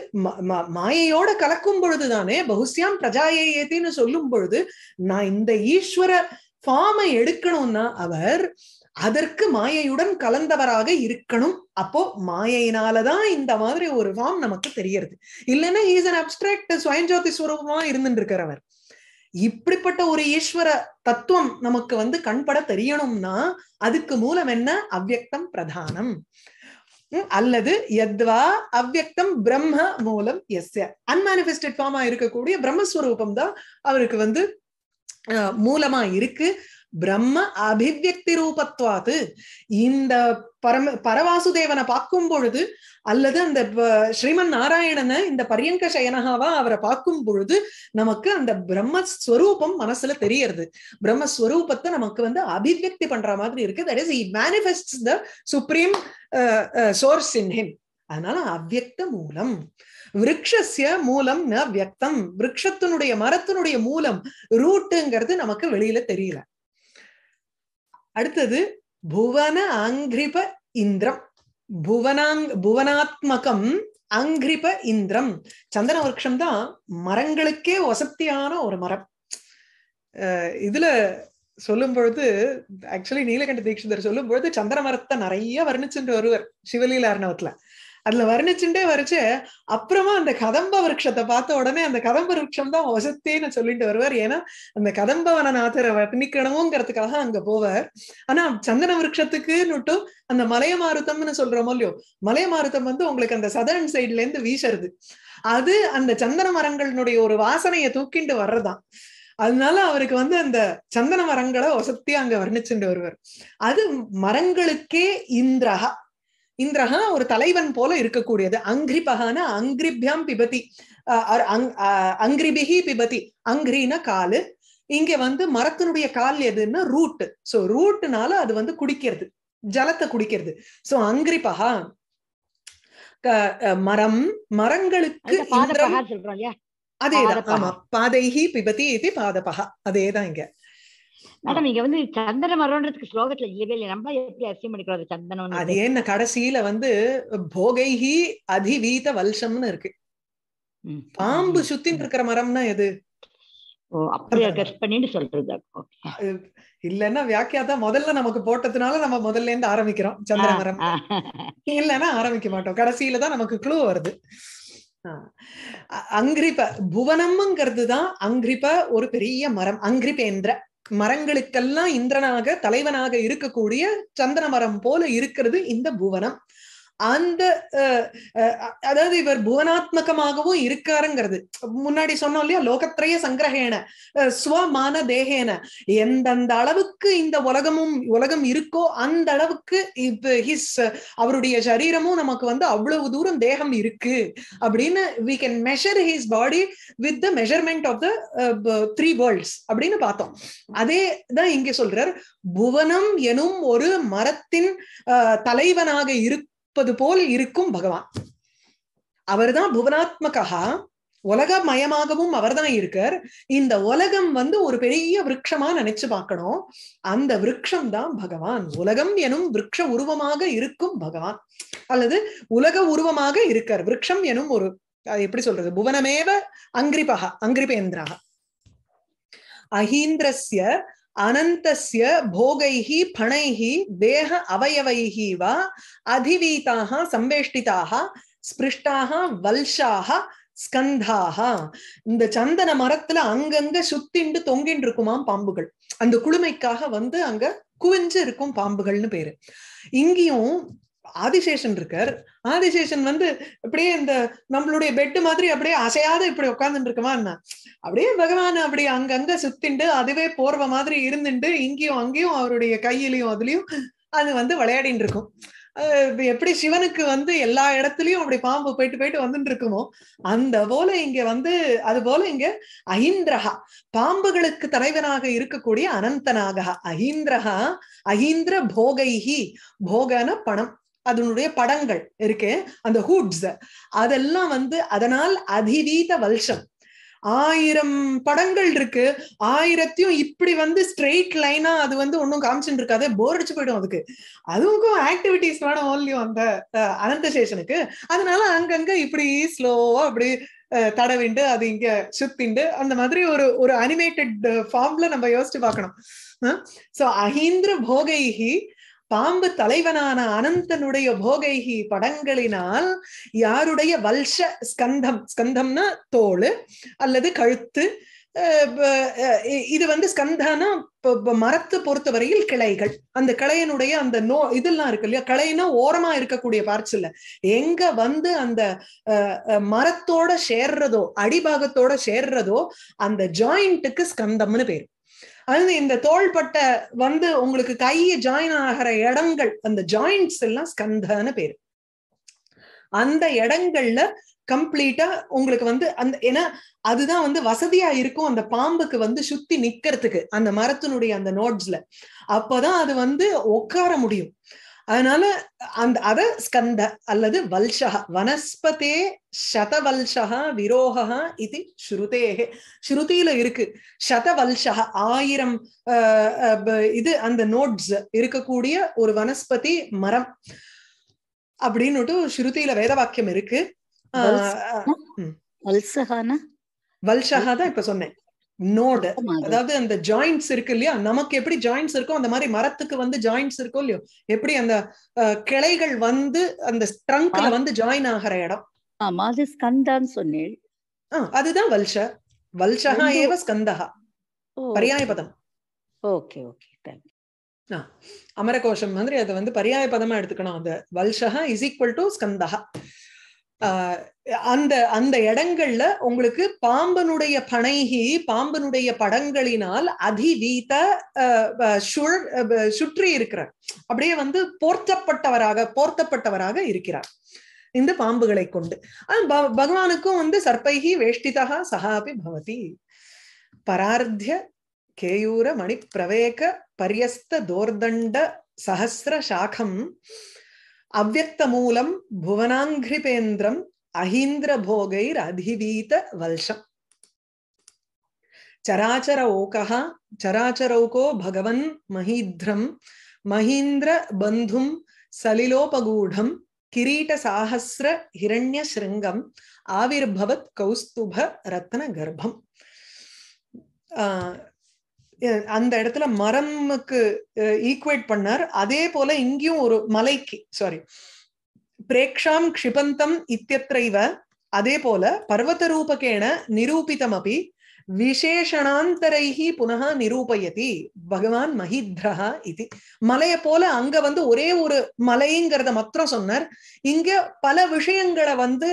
மாயையோட கலக்கும் பொழுதுதானே பகுஸ்யாம் பிரஜாயேத்தின்னு சொல்லும் பொழுது நான் இந்த ஈஸ்வர ஃபார்மை எடுக்கணும்னா அவர் அதற்கு மாயையுடன் கலந்தவராக இருக்கணும் அப்போ மாயையினாலதான் இந்த மாதிரி ஒரு ஃபார்ம் நமக்கு தெரியறது இல்லைன்னா ஈஸ் அன் அப்டிராக்ட் சுயஞ்சோதி ஸ்வரூபமா இருந்துட்டு இருக்கிற இப்படிப்பட்ட ஒரு ஈஸ்வர தத்துவம் நமக்கு வந்து கண்பட தெரியணும்னா அதுக்கு மூலம் என்ன அவ்வக்தம் பிரதானம் அல்லது எத்வா அவ்வக்தம் பிரம்ம மூலம் எஸ் அன்மானிபெஸ்டட் ஃபார்மா இருக்கக்கூடிய பிரம்மஸ்வரூபம் தான் அவருக்கு வந்து மூலமா இருக்கு பிரம்ம அபிவியக்தி ரூபத்வாத்து இந்த பரம பரவாசுதேவனை பார்க்கும் பொழுது அல்லது அந்த ஸ்ரீமன் நாராயணனை இந்த பரியங்க சயனகாவா அவரை பார்க்கும் பொழுது நமக்கு அந்த பிரம்மஸ்வரூபம் மனசுல தெரியறது பிரம்மஸ்வரூபத்தை நமக்கு வந்து அபிவியக்தி பண்ற மாதிரி இருக்கு தட் இஸ் இ manifest the supreme source in him அதனால அவ்வக்த மூலம் விரக்ஷஸ்ய மூலம் ந வியக்தம் விரக்ஷத்தினுடைய மரத்தினுடைய மூலம் ரூட்டுங்கிறது நமக்கு வெளியில தெரியல அடுத்தது புவன அங்கிரிப இந்திரம் புவனாங் புவனாத்மகம் அங்கிரிப இந்திரம் சந்தன விரக்ஷம் தான் மரங்களுக்கே வசத்தியான ஒரு மரம் இதுல சொல்லும் பொழுது ஆக்சுவலி நீலகண்ட தீட்சிதர் சொல்லும் பொழுது சந்திர மரத்தை நிறைய வர்ணிச்சுட்டு வருவர் சிவலீலார்ணவத்துல அதுல வர்ணிச்சுட்டே வரைச்சு அப்புறமா அந்த கதம்ப விரக்ஷத்தை பார்த்த உடனே அந்த கதம்ப விரக்ஷம் தான் வசத்தேன்னு சொல்லிட்டு வருவார் ஏன்னா அந்த கதம்பவன நாதரை வர்ணிக்கணுங்கிறதுக்காக அங்க போவார் ஆனா சந்தன விரக்ஷத்துக்கு அந்த அந்த மாறுத்தம்னு சொல்றோமோ இல்லையோ மாறுத்தம் வந்து உங்களுக்கு அந்த சதர்ன் சைட்ல இருந்து வீசறது அது அந்த சந்தன மரங்களினுடைய ஒரு வாசனையை தூக்கிண்டு வர்றதான் அதனால அவருக்கு வந்து அந்த சந்தன மரங்களை வசத்தியா அங்க வர்ணிச்சுட்டு வருவார் அது மரங்களுக்கே இந்திரகா இந்திரஹா ஒரு தலைவன் போல இருக்கக்கூடியது அங்கிரிபகான அங்கிரிபியாம் பிபதி அங்கிரிபிகி பிபதி அங்கிரின காலு இங்க வந்து மரத்தினுடைய கால் எதுன்னா ரூட் சோ ரூட்னால அது வந்து குடிக்கிறது ஜலத்தை குடிக்கிறது சோ அங்கிரிபகா மரம் மரங்களுக்கு அதேதான் ஆமா பாதைகி பிபதி இது பாதபகா அதேதான் இங்க மேடம் இங்க வந்து சந்தன மரம்ன்றதுக்கு ஸ்லோகத்துல இல்லவே இல்லை நம்ம எப்படி அரிசியம் பண்ணிக்கிறது சந்தனம் அது ஏன் கடைசியில வந்து போகைஹி அதிவீத வல்சம்னு இருக்கு பாம்பு சுத்தின்னு இருக்கிற மரம்னா எது இல்லன்னா வியாக்கியாதா முதல்ல நமக்கு போட்டதுனால நம்ம முதல்ல இருந்து ஆரம்பிக்கிறோம் சந்திர மரம் இல்லன்னா ஆரம்பிக்க மாட்டோம் கடைசியில தான் நமக்கு க்ளூ வருது அங்கிரிப்ப புவனம்ங்கிறது தான் அங்கிரிப்ப ஒரு பெரிய மரம் அங்கிரிபேந்திர மரங்களுக்கெல்லாம் இந்திரனாக தலைவனாக இருக்கக்கூடிய சந்தன மரம் போல இருக்கிறது இந்த புவனம் அந்த அதாவது இவர் புவனாத்மகமாகவும் இருக்காருங்கிறது முன்னாடி சொன்னோம் இல்லையா லோகத்திரைய சங்கிரகேன சுவமான தேகேன எந்தெந்த அளவுக்கு இந்த உலகமும் உலகம் இருக்கோ அந்த அளவுக்கு இப்ப ஹிஸ் அவருடைய சரீரமும் நமக்கு வந்து அவ்வளவு தூரம் தேகம் இருக்கு அப்படின்னு we can measure his body with the measurement of the three worlds அப்படின்னு பார்த்தோம் அதே தான் இங்கே சொல்றார் புவனம் எனும் ஒரு மரத்தின் தலைவனாக இருக்கும் இருப்பது போல் இருக்கும் பகவான் அவர்தான் புவனாத்மகா உலக மயமாகவும் அவர்தான் இருக்கார் இந்த உலகம் வந்து ஒரு பெரிய விரக்ஷமா நினைச்சு பார்க்கணும் அந்த விரக்ஷம் தான் பகவான் உலகம் எனும் விரக்ஷ உருவமாக இருக்கும் பகவான் அல்லது உலக உருவமாக இருக்கார் விரக்ஷம் எனும் ஒரு எப்படி சொல்றது புவனமேவ அங்கிரிபகா அங்கிரிபேந்திரா அஹீந்திரஸ்ய அனந்தசிய போகைஹி பணைஹி தேக அவயவைஹி வா அதிவீதாக சம்பேஷ்டிதாः ஸ்பிருஷ்டாக வல்ஷாக ஸ்கந்தாக இந்த சந்தன மரத்துல அங்கங்க சுத்திண்டு தொங்கின்னு இருக்குமாம் பாம்புகள் அந்த குளுமைக்காக வந்து அங்க குவிஞ்சு இருக்கும் பாம்புகள்னு பேரு இங்கேயும் ஆதிசேஷன் இருக்கார் ஆதிசேஷன் வந்து அப்படியே இந்த நம்மளுடைய பெட்டு மாதிரி அப்படியே அசையாத இப்படி உட்காந்துட்டு இருக்கமா என்ன அப்படியே பகவான் அப்படி அங்கங்க சுத்திண்டு அதுவே போர்வ மாதிரி இருந்துட்டு இங்கேயும் அங்கேயும் அவருடைய கையிலையும் அதுலயும் அது வந்து விளையாடிட்டு இருக்கும் எப்படி சிவனுக்கு வந்து எல்லா இடத்துலயும் அப்படி பாம்பு போயிட்டு போயிட்டு வந்துட்டு இருக்குமோ அந்த போல இங்க வந்து அது போல இங்க அஹிந்திரஹா பாம்புகளுக்கு தலைவனாக இருக்கக்கூடிய அனந்தனாக அஹிந்திரஹா அஹிந்திர போகைஹி போகன பணம் அதனுடைய படங்கள் இருக்கு அந்த ஹூட்ஸ் அதெல்லாம் வந்து அதனால் அதிவீத வல்ஷம் ஆயிரம் படங்கள் இருக்கு ஆயிரத்தையும் இப்படி வந்து ஸ்ட்ரெயிட் லைனா அது வந்து ஒன்றும் காமிச்சுட்டு இருக்காது போர் அடிச்சு போயிடும் அதுக்கு அதுவும் ஆக்டிவிட்டிஸ் வேணும் ஓன்லி அந்த அனந்த சேஷனுக்கு அதனால அங்கங்க இப்படி ஸ்லோவா அப்படி தடவிண்டு அது இங்க சுத்திண்டு அந்த மாதிரி ஒரு ஒரு அனிமேட்டட் ஃபார்ம்ல நம்ம யோசிச்சு பார்க்கணும் சோ அஹீந்திர போகைஹி பாம்பு தலைவனான அனந்தனுடைய போகைகி படங்களினால் யாருடைய வல்ஷ ஸ்கந்தம் ஸ்கந்தம்னா தோல் அல்லது கழுத்து இது வந்து ஸ்கந்தானா மரத்து பொறுத்த வரையில் கிளைகள் அந்த கிளையனுடைய அந்த நோ இதெல்லாம் இருக்கு இல்லையா கிளைனா ஓரமா இருக்கக்கூடிய பார்ட்ஸ் இல்ல எங்க வந்து அந்த மரத்தோட சேர்றதோ அடிபாகத்தோட சேர்றதோ அந்த ஜாயிண்ட்டுக்கு ஸ்கந்தம்னு பேரு அது இந்த தோள்பட்ட வந்து உங்களுக்கு கையை ஜாயின் ஆகிற இடங்கள் அந்த ஜாயிண்ட்ஸ் எல்லாம் ஸ்கந்தான பேரு அந்த இடங்கள்ல கம்ப்ளீட்டா உங்களுக்கு வந்து அந்த ஏன்னா அதுதான் வந்து வசதியா இருக்கும் அந்த பாம்புக்கு வந்து சுத்தி நிக்கிறதுக்கு அந்த மரத்தினுடைய அந்த நோட்ஸ்ல அப்பதான் அது வந்து உட்கார முடியும் அதனால அந்த அத ஸ்கந்த அல்லது வல்ஷா வனஸ்பதே சதவல்ஷா விரோகா இது ஸ்ருதேகே ஸ்ருதியில இருக்கு சதவல்ஷா ஆயிரம் இது அந்த நோட்ஸ் இருக்கக்கூடிய ஒரு வனஸ்பதி மரம் அப்படின்னுட்டு ஸ்ருதியில வேத வாக்கியம் இருக்கு வல்ஷகா தான் இப்ப சொன்னேன் நோடு அதாவது அந்த ஜாயிண்ட்ஸ் இருக்கு இல்லையா நமக்கு எப்படி ஜாயிண்ட்ஸ் இருக்கோ அந்த மாதிரி மரத்துக்கு வந்து ஜாயிண்ட்ஸ் இருக்கோ இல்லையோ எப்படி அந்த கிளைகள் வந்து அந்த ஸ்ட்ரங்க்ல வந்து ஜாயின் ஆகிற இடம் ஆமா அது ஸ்கந்தான்னு சொன்னேன் அதுதான் வல்ஷ வல்ஷஹா ஏவ ஸ்கந்தஹா பரியாய பதம் ஓகே ஓகே தேங்க் அமரகோஷம் மாதிரி அது வந்து பரியாய பதமா எடுத்துக்கணும் அந்த வல்ஷஹா இஸ் ஈக்வல் டு ஸ்கந்தஹா அந்த அந்த இடங்கள்ல உங்களுக்கு பாம்பனுடைய பனைகி பாம்பனுடைய படங்களினால் அதிவீத சுற்றி இருக்கிறார் அப்படியே வந்து போர்த்தப்பட்டவராக போர்த்தப்பட்டவராக இருக்கிறார் இந்த பாம்புகளை கொண்டு பகவானுக்கும் வந்து சர்பைகி வேஷ்டிதா சகாபி பவதி பரார்த்திய கேயூர மணிப்பிரவேக பரியஸ்த தோர்தண்ட சஹசிர சாகம் അവ്യക്തമൂലം ഭുവനാഘ്രിപേന്ദ്രം അഹീന്ദ്രഭോഗൈരധിവീത വൽഷം ചരാചര ഓകഹ ചരാചരൗകോ ഭഗവൻ മഹീദ്രം മഹീന്ദ്ര ബന്ധും സലിലോപഗൂഢം കിരീട സാഹസ്ര ഹിരണ്യ ശൃംഗം ആവിർഭവത് കൗസ്തുഭ രത്നഗർഭം அந்த இடத்துல மரமுக்கு ஈக்குவேட் பண்ணார் அதே போல இங்கேயும் ஒரு மலைக்கு சாரி பிரேக்ஷாம் க்ஷிபந்தம் இத்தியத்திரைவ அதே போல பர்வத்த ரூபகேன நிரூபிதம் அப்படி விசேஷணாந்தரை புனக நிரூபயதி பகவான் மஹித்ரஹா இது மலையை போல அங்க வந்து ஒரே ஒரு மலைங்கிறத மாத்திரம் சொன்னார் இங்க பல விஷயங்களை வந்து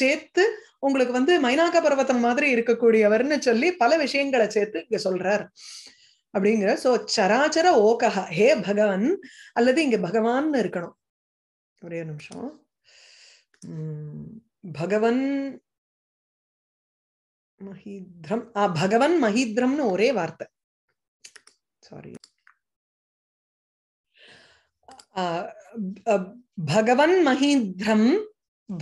சேர்த்து உங்களுக்கு வந்து மைனாக்க பர்வத்தம் மாதிரி இருக்கக்கூடியவர்னு சொல்லி பல விஷயங்களை சேர்த்து இங்க சொல்றார் அப்படிங்கிற சோ சராச்சர ஓகஹா ஹே பகவான் அல்லது இங்க பகவான் இருக்கணும் ஒரே நிமிஷம் பகவன் மஹித்ரம் ஆ பகவன் மஹித்ரம்னு ஒரே வார்த்தை சாரி பகவன் மஹித்ரம்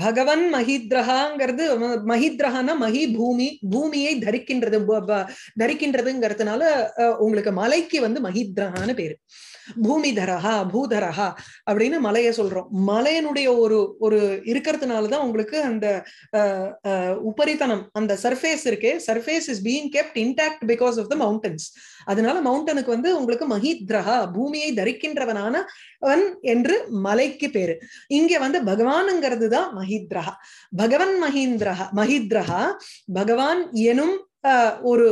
பகவன் மஹித்ரஹாங்கிறது மஹித்ரஹானா மஹி பூமி பூமியை தரிக்கின்றது தரிக்கின்றதுங்கிறதுனால உங்களுக்கு மலைக்கு வந்து மஹித்ரஹான்னு பேரு பூமிதரஹா பூதரஹா அப்படின்னு மலையை சொல்றோம் மலையினுடைய ஒரு ஒரு இருக்கிறதுனாலதான் உங்களுக்கு அந்த உபரித்தனம் அந்த சர்ஃபேஸ் இருக்கு surface is being kept intact because of the mountains அதனால மவுண்டனுக்கு வந்து உங்களுக்கு மஹித்ரஹா பூமியை தரிக்கின்றவனான என்று மலைக்கு பேரு இங்க வந்து பகவானுங்கிறது தான் மஹித்ரஹா பகவன் மஹீந்திரஹா மஹித்ரஹா பகவான் எனும் ஒரு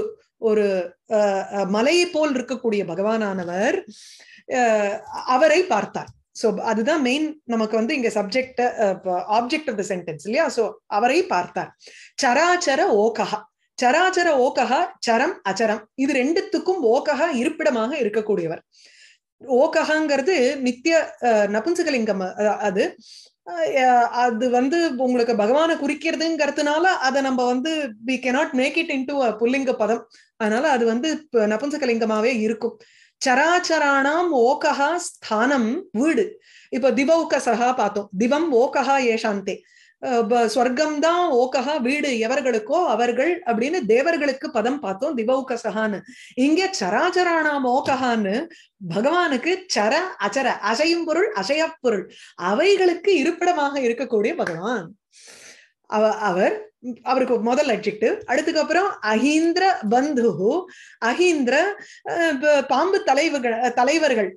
ஒரு மலையை போல் இருக்கக்கூடிய பகவானானவர் அவரை பார்த்தார் ஸோ அதுதான் மெயின் நமக்கு வந்து இங்க subject object of the sentence இல்லையா ஸோ அவரை பார்த்தார் சராச்சர ஓகஹா சராச்சர ஓகஹா சரம் அச்சரம் இது ரெண்டுத்துக்கும் ஓகஹா இருப்பிடமாக இருக்கக்கூடியவர் ஓகஹாங்கிறது நித்திய நபுன்சகலிங்கம் அது அது வந்து உங்களுக்கு பகவானை குறிக்கிறதுங்கிறதுனால அதை நம்ம வந்து we cannot make it into புல்லிங்க பதம் அதனால அது வந்து நபுன்சகலிங்கமாவே இருக்கும் சராச்சராணாம் ஓகஹா ஸ்தானம் வீடு இப்ப திவௌகசகா பார்த்தோம் திவம் ஓகஹா ஏஷாந்தே ஸ்வர்க்கம் தான் ஓகா வீடு எவர்களுக்கோ அவர்கள் அப்படின்னு தேவர்களுக்கு பதம் பார்த்தோம் திவௌகசகான்னு இங்க சராச்சராணாம் ஓகஹான்னு பகவானுக்கு சர அச்சர அசையும் பொருள் பொருள் அவைகளுக்கு இருப்பிடமாக இருக்கக்கூடிய பகவான் அவர் அவருக்கு முதல் அட்ஜெக்டிவ் அப்புறம் அஹீந்திர பந்து அகீந்திர பாம்பு தலைவர்கள் தலைவர்கள்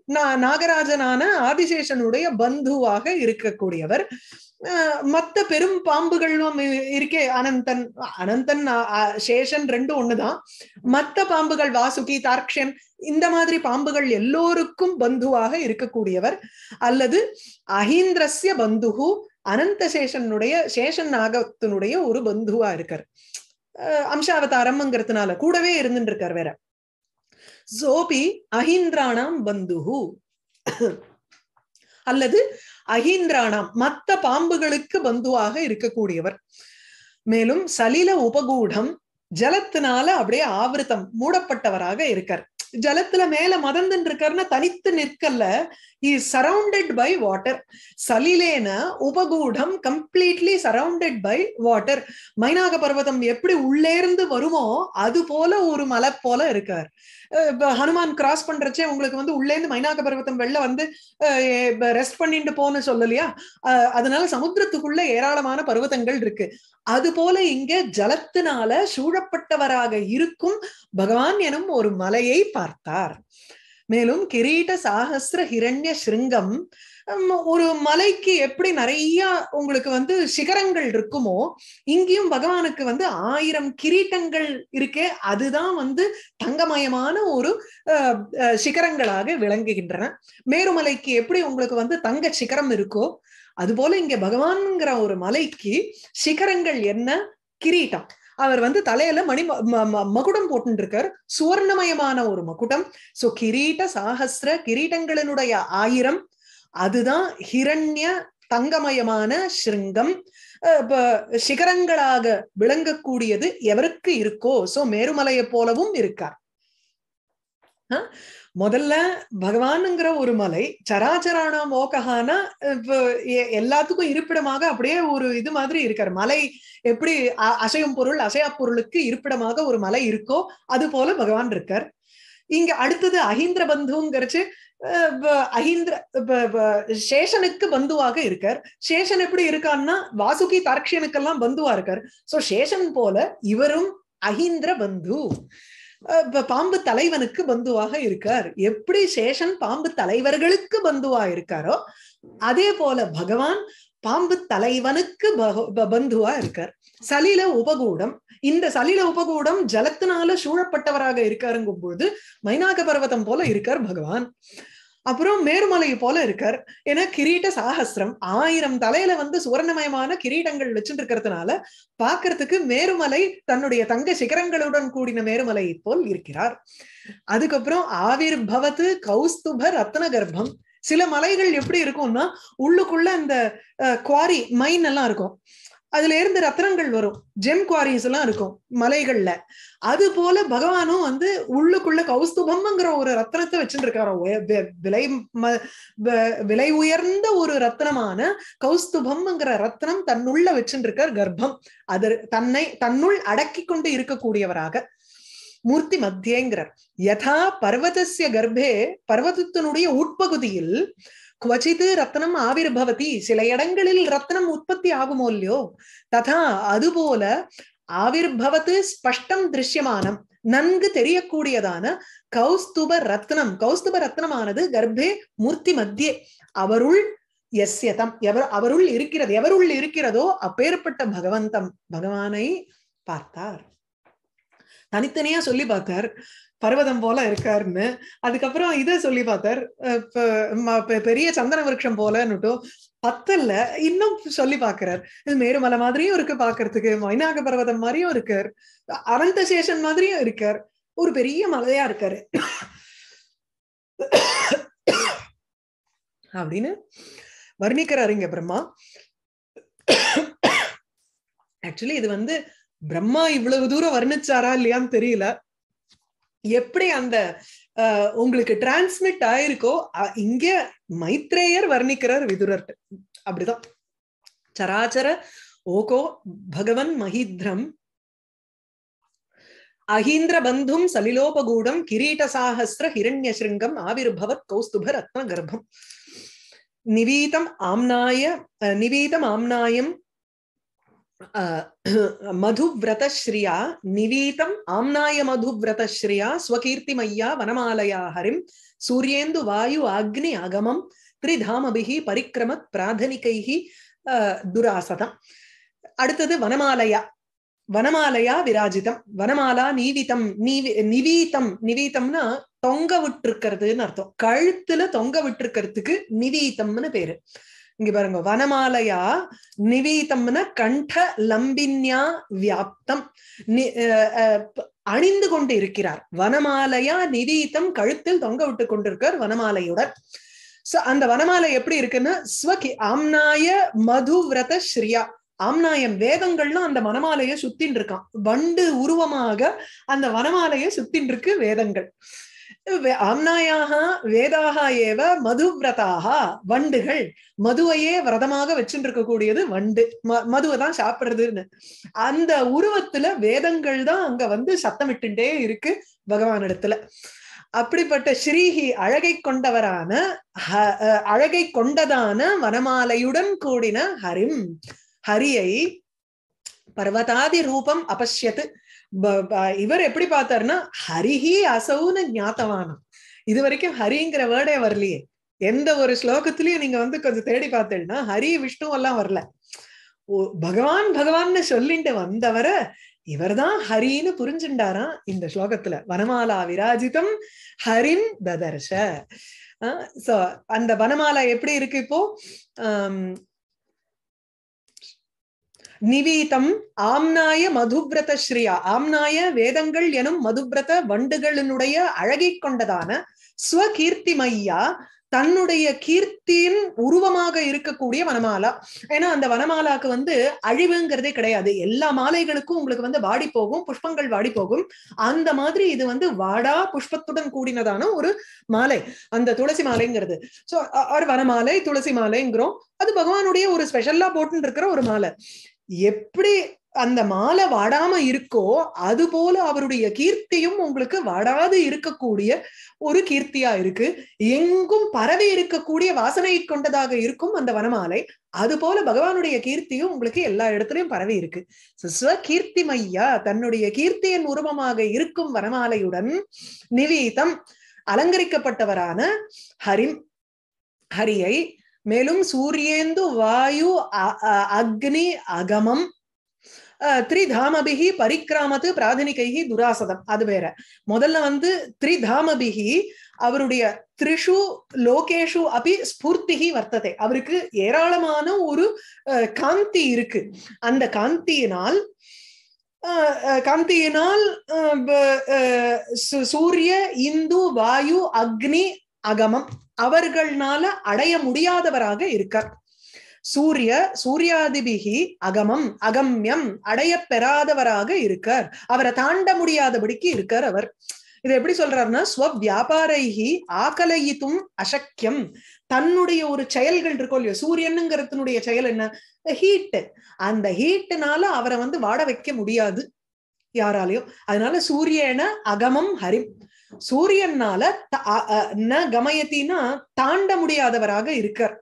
நாகராஜனான ஆதிசேஷனுடைய பந்துவாக இருக்கக்கூடியவர் மத்த பெரும் பாம்புகளும் இருக்கே அனந்தன் அனந்தன் சேஷன் ரெண்டும் ஒண்ணுதான் மத்த பாம்புகள் வாசுகி தார்க்ஷன் இந்த மாதிரி பாம்புகள் எல்லோருக்கும் பந்துவாக இருக்கக்கூடியவர் அல்லது அஹீந்திரஸ்ய பந்துகு அனந்த சேஷனுடைய சேஷன் நாகத்தினுடைய ஒரு பந்துவா இருக்கார் அம்சாவதாரம்ங்கிறதுனால கூடவே இருந்துட்டு இருக்கார் வேற சோபி அஹிந்திராணாம் பந்துஹு அல்லது அஹீந்திராணாம் மத்த பாம்புகளுக்கு பந்துவாக இருக்கக்கூடியவர் மேலும் சலில உபகூடம் ஜலத்தினால அப்படியே ஆவிரத்தம் மூடப்பட்டவராக இருக்கார் ஜலத்துல மேல மதந்துன்னு இருக்காருன்னா தனித்து நிற்கல இஸ் சரவுண்டட் பை வாட்டர் சலிலேன உபகூடம் கம்ப்ளீட்லி சரவுண்டட் பை வாட்டர் மைனாக பர்வதம் எப்படி உள்ளே இருந்து வருமோ அது போல ஒரு மலை போல இருக்கார் ஹனுமான் கிராஸ் பண்றச்சே உங்களுக்கு வந்து உள்ளே இருந்து மைனாக பர்வதம் வெள்ள வந்து ரெஸ்ட் பண்ணிட்டு போன்னு சொல்லலையா அதனால சமுத்திரத்துக்குள்ள ஏராளமான பர்வதங்கள் இருக்கு அது போல இங்க ஜலத்தினால சூழப்பட்டவராக இருக்கும் பகவான் எனும் ஒரு மலையை பார்த்து பார்த்தார் மேலும் கிரீட்ட சாகசிர ஹிரண்ய சிருங்கம் ஒரு மலைக்கு எப்படி நிறைய உங்களுக்கு வந்து சிகரங்கள் இருக்குமோ இங்கேயும் பகவானுக்கு வந்து ஆயிரம் கிரீட்டங்கள் இருக்கே அதுதான் வந்து தங்கமயமான ஒரு சிகரங்களாக விளங்குகின்றன மேருமலைக்கு எப்படி உங்களுக்கு வந்து தங்க சிகரம் இருக்கோ அதுபோல இங்க பகவான்ங்கிற ஒரு மலைக்கு சிகரங்கள் என்ன கிரீட்டம் அவர் வந்து தலையில மணி மகுடம் போட்டுருக்கார் சுவர்ணமயமான ஒரு மகுடம் சோ கிரீட்ட சாகசிர கிரீட்டங்களினுடைய ஆயிரம் அதுதான் ஹிரண்ய தங்கமயமான ஸ்ருங்கம் சிகரங்களாக விளங்கக்கூடியது எவருக்கு இருக்கோ சோ மேருமலையை போலவும் இருக்கார் முதல்ல பகவானுங்கிற ஒரு மலை சராச்சரானா மோகஹானா இப்போ எல்லாத்துக்கும் இருப்பிடமாக அப்படியே ஒரு இது மாதிரி இருக்கார் மலை எப்படி அசையும் பொருள் அசையா பொருளுக்கு இருப்பிடமாக ஒரு மலை இருக்கோ அது போல பகவான் இருக்கார் இங்க அடுத்தது அஹீந்திர பந்துங்கிறச்சு அஹிந்திர சேஷனுக்கு பந்துவாக இருக்கார் சேஷன் எப்படி இருக்கான்னா வாசுகி தார்க்ஷனுக்கெல்லாம் பந்துவா இருக்கார் சோ சேஷன் போல இவரும் அஹிந்திர பந்து பாம்பு தலைவனுக்கு பந்துவாக இருக்கார் எப்படி சேஷன் பாம்பு தலைவர்களுக்கு பந்துவா இருக்காரோ அதே போல பகவான் பாம்பு தலைவனுக்கு பந்துவா இருக்கார் சலில உபகூடம் இந்த சலில உபகூடம் ஜலத்தினால சூழப்பட்டவராக இருக்காருங்கும் பொழுது மைனாக பர்வதம் போல இருக்கார் பகவான் அப்புறம் மேருமலையை போல இருக்கார் ஏன்னா கிரீட்ட சாகசிரம் ஆயிரம் தலையில வந்து சுவர்ணமயமான கிரீடங்கள் வச்சுட்டு இருக்கிறதுனால பாக்குறதுக்கு மேருமலை தன்னுடைய தங்க சிகரங்களுடன் கூடின மேருமலை போல் இருக்கிறார் அதுக்கப்புறம் ஆவிர் பவத்து கௌஸ்துப ரத்ன கர்ப்பம் சில மலைகள் எப்படி இருக்கும்னா உள்ளுக்குள்ள அந்த குவாரி மைன் எல்லாம் இருக்கும் அதுல இருந்து ரத்னங்கள் வரும் ஜெம் குவாரிஸ் எல்லாம் இருக்கும் மலைகள்ல அது போல பகவானும் வந்து உள்ளுக்குள்ள கௌஸ்துபம்ங்கிற ஒரு ரத்னத்தை வச்சுட்டு விலை விலை உயர்ந்த ஒரு ரத்னமான கௌஸ்துபம்ங்கிற ரத்னம் தன்னுள்ள வச்சுட்டு இருக்கார் கர்ப்பம் அது தன்னை தன்னுள் அடக்கி கொண்டு இருக்கக்கூடியவராக மூர்த்தி மத்தியங்கிறார் யதா பர்வதசிய கர்ப்பே பர்வதத்தினுடைய உட்பகுதியில் ரத்தனம் ரத்னம் ஆவிர்பவதி சில இடங்களில் ரத்னம் உற்பத்தி ஆகுமோ இல்லையோ ததா அதுபோல பவத்து ஸ்பஷ்டம் திருஷ்யமானம் நன்கு தெரியக்கூடியதான கௌஸ்துப ரத்னம் கௌஸ்துப ரத்னமானது கர்ப்பே மூர்த்தி மத்தியே அவருள் எஸ்யதம் எவர் அவருள் இருக்கிறது எவருள் இருக்கிறதோ அப்பேற்பட்ட பகவந்தம் பகவானை பார்த்தார் தனித்தனியா சொல்லி பார்த்தார் பர்வதம் போல இருக்காருன்னு அதுக்கப்புறம் இதை சொல்லி பார்த்தார் பெரிய சந்தன விருட்சம் போலன்னுட்டும் பத்தல்ல இன்னும் சொல்லி பாக்குறார் இது மேருமலை மாதிரியும் இருக்கு பாக்குறதுக்கு மைனாக பர்வதம் மாதிரியும் இருக்கார் அனந்த சேஷன் மாதிரியும் இருக்கார் ஒரு பெரிய மலையா இருக்காரு அப்படின்னு வர்ணிக்கிறாரு இங்க பிரம்மா ஆக்சுவலி இது வந்து பிரம்மா இவ்வளவு தூரம் வர்ணிச்சாரா இல்லையான்னு தெரியல எப்படி அந்த உங்களுக்கு டிரான்ஸ்மிட் ஆயிருக்கோ இங்க மைத்ரேயர் வர்ணிக்கிறார் விதுரர் அப்படிதான் சராச்சர ஓகோ பகவன் மஹித்ரம் அஹீந்திர பந்தும் சலிலோபகூடம் கிரீட சாகசிர ஹிரண்ய சிருங்கம் ஆவிர்பவத் கௌஸ்துப ரத்ன கர்ப்பம் நிவீதம் ஆம்னாய நிவீதம் ஆம்னாயம் மதுவிரதஸ்ரீயா நிவீதம் ஆம்னாய மதுவிரதஸ்ரீயா ஸ்வகீர்த்திமையா வனமாலயா ஹரிம் சூரியேந்து வாயு அக்னி அகமம் பரிக்கிரம பரிக்கிரமத் பிராதனிகைகி துராசதம் அடுத்தது வனமாலயா வனமாலயா விராஜிதம் வனமாலா நீவிதம் நீவி நிவீதம் நிவீதம்னா தொங்க விட்டுருக்கிறதுன்னு அர்த்தம் கழுத்துல தொங்க விட்டுருக்கிறதுக்கு நிவீதம்னு பேரு இங்க பாருங்க வனமாலையா நிவீதம்னா கண்ட லம்பின்யா வியாப்தம் அணிந்து கொண்டு இருக்கிறார் வனமாலையா நிவீதம் கழுத்தில் தொங்க விட்டு கொண்டிருக்கார் வனமாலையுடன் சோ அந்த வனமாலை எப்படி இருக்குன்னு ஸ்வகி ஆம்னாய மது விரத ஸ்ரீயா ஆம்நாயம் வேதங்கள்ல அந்த வனமாலைய சுத்தின் இருக்கான் வண்டு உருவமாக அந்த வனமாலைய சுத்தின் இருக்கு வேதங்கள் ஆம்னாயாக வேதாக ஏவ மதுவிரதாக வண்டுகள் மதுவையே விரதமாக இருக்கக்கூடியது வண்டு ம மதுவை தான் சாப்பிடுறதுன்னு அந்த உருவத்துல வேதங்கள் தான் அங்க வந்து சத்தமிட்டுட்டே இருக்கு பகவான் இடத்துல அப்படிப்பட்ட ஸ்ரீஹி அழகை கொண்டவரான அழகை கொண்டதான வனமாலையுடன் கூடின ஹரிம் ஹரியை பர்வதாதி ரூபம் அபஷ்யத்து இவர் எப்படி பார்த்தாருன்னா ஹரிஹி அசௌன ஞாத்தவானம் இது வரைக்கும் ஹரிங்கிற வேர்டே வரலையே எந்த ஒரு ஸ்லோகத்திலயும் நீங்க வந்து கொஞ்சம் தேடி பார்த்தீங்கன்னா ஹரி விஷ்ணு எல்லாம் வரல பகவான் பகவான்னு சொல்லிட்டு வந்தவர இவர்தான் ஹரின்னு புரிஞ்சுண்டாராம் இந்த ஸ்லோகத்துல வனமாலா விராஜிதம் ஹரின் ததர்ஷ சோ அந்த வனமாலா எப்படி இருக்கு இப்போ நிவீதம் ஆம்னாய மதுபிரத ஸ்ரீயா ஆம்னாய வேதங்கள் எனும் மதுபிரத வண்டுகளினுடைய அழகை கொண்டதான ஸ்வகீர்த்தி மையா தன்னுடைய கீர்த்தியின் உருவமாக இருக்கக்கூடிய வனமாலா ஏன்னா அந்த வனமாலாக்கு வந்து அழிவுங்கிறதே கிடையாது எல்லா மாலைகளுக்கும் உங்களுக்கு வந்து வாடி போகும் புஷ்பங்கள் வாடி போகும் அந்த மாதிரி இது வந்து வாடா புஷ்பத்துடன் கூடினதான ஒரு மாலை அந்த துளசி மாலைங்கிறது சோ ஒரு வனமாலை துளசி மாலைங்கிறோம் அது பகவானுடைய ஒரு ஸ்பெஷல்லா போட்டுன்னு இருக்கிற ஒரு மாலை எப்படி அந்த மாலை வாடாம இருக்கோ அது போல அவருடைய கீர்த்தியும் உங்களுக்கு வாடாது இருக்கக்கூடிய ஒரு கீர்த்தியா இருக்கு எங்கும் பரவி இருக்கக்கூடிய வாசனை கொண்டதாக இருக்கும் அந்த வனமாலை அது போல பகவானுடைய கீர்த்தியும் உங்களுக்கு எல்லா இடத்துலயும் பரவி இருக்கு கீர்த்தி மையா தன்னுடைய கீர்த்தியின் உருவமாக இருக்கும் வனமாலையுடன் நிவீதம் அலங்கரிக்கப்பட்டவரான ஹரி ஹரியை மேலும் சூரியேந்து வாயு அக்னி அகமம் திரிதாமபிகி பரிக்கிராமத்து பிராதனிகைகி துராசதம் அது வேற முதல்ல வந்து திரிதாமபிகி அவருடைய த்ரிஷு லோகேஷு அப்படி ஸ்பூர்த்திகி வர்த்ததை அவருக்கு ஏராளமான ஒரு காந்தி இருக்கு அந்த காந்தியினால் காந்தியினால் சூரிய இந்து வாயு அக்னி அகமம் அவர்கள்னால அடைய முடியாதவராக இருக்கார் சூரிய சூர்யாதிபிகி அகமம் அகம்யம் அடைய பெறாதவராக இருக்கார் அவரை தாண்ட முடியாதபடிக்கு இருக்கார் அவர் இது எப்படி சொல்றாருன்னா ஸ்வ வியாபாரைகி ஆகலயித்தும் அசக்கியம் தன்னுடைய ஒரு செயல்கள் இருக்கும் இல்லையோ சூரியனுங்கிறதுனுடைய செயல் என்ன ஹீட்டு அந்த ஹீட்டுனால அவரை வந்து வாட வைக்க முடியாது யாராலையும் அதனால சூரியன அகமம் ஹரிம் சூரியனால ந கமயத்தின்னா தாண்ட முடியாதவராக இருக்கார்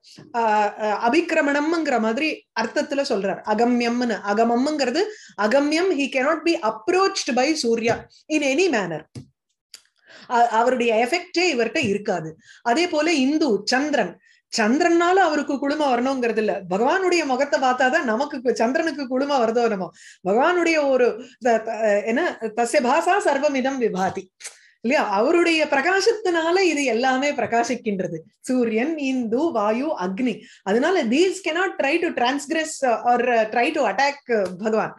அபிக்கிரமணம்ங்கிற மாதிரி அர்த்தத்துல சொல்றார் அகம்யம்னு அகமம்ங்கிறது அகம்யம் he cannot be approached by Surya in any manner அவருடைய எஃபெக்டே இவர்கிட்ட இருக்காது அதே போல இந்து சந்திரன் சந்திரனால அவருக்கு குழும வரணுங்கிறது இல்ல பகவானுடைய முகத்தை பார்த்தாதான் நமக்கு சந்திரனுக்கு குழும வருதோ நம்ம பகவானுடைய ஒரு என்ன தசை பாசா சர்வமிதம் விபாதி இல்லையா அவருடைய பிரகாசத்தினால இது எல்லாமே பிரகாசிக்கின்றது சூரியன் இந்து வாயு அக்னி அதனால these cannot try to transgress or try to attack பகவான்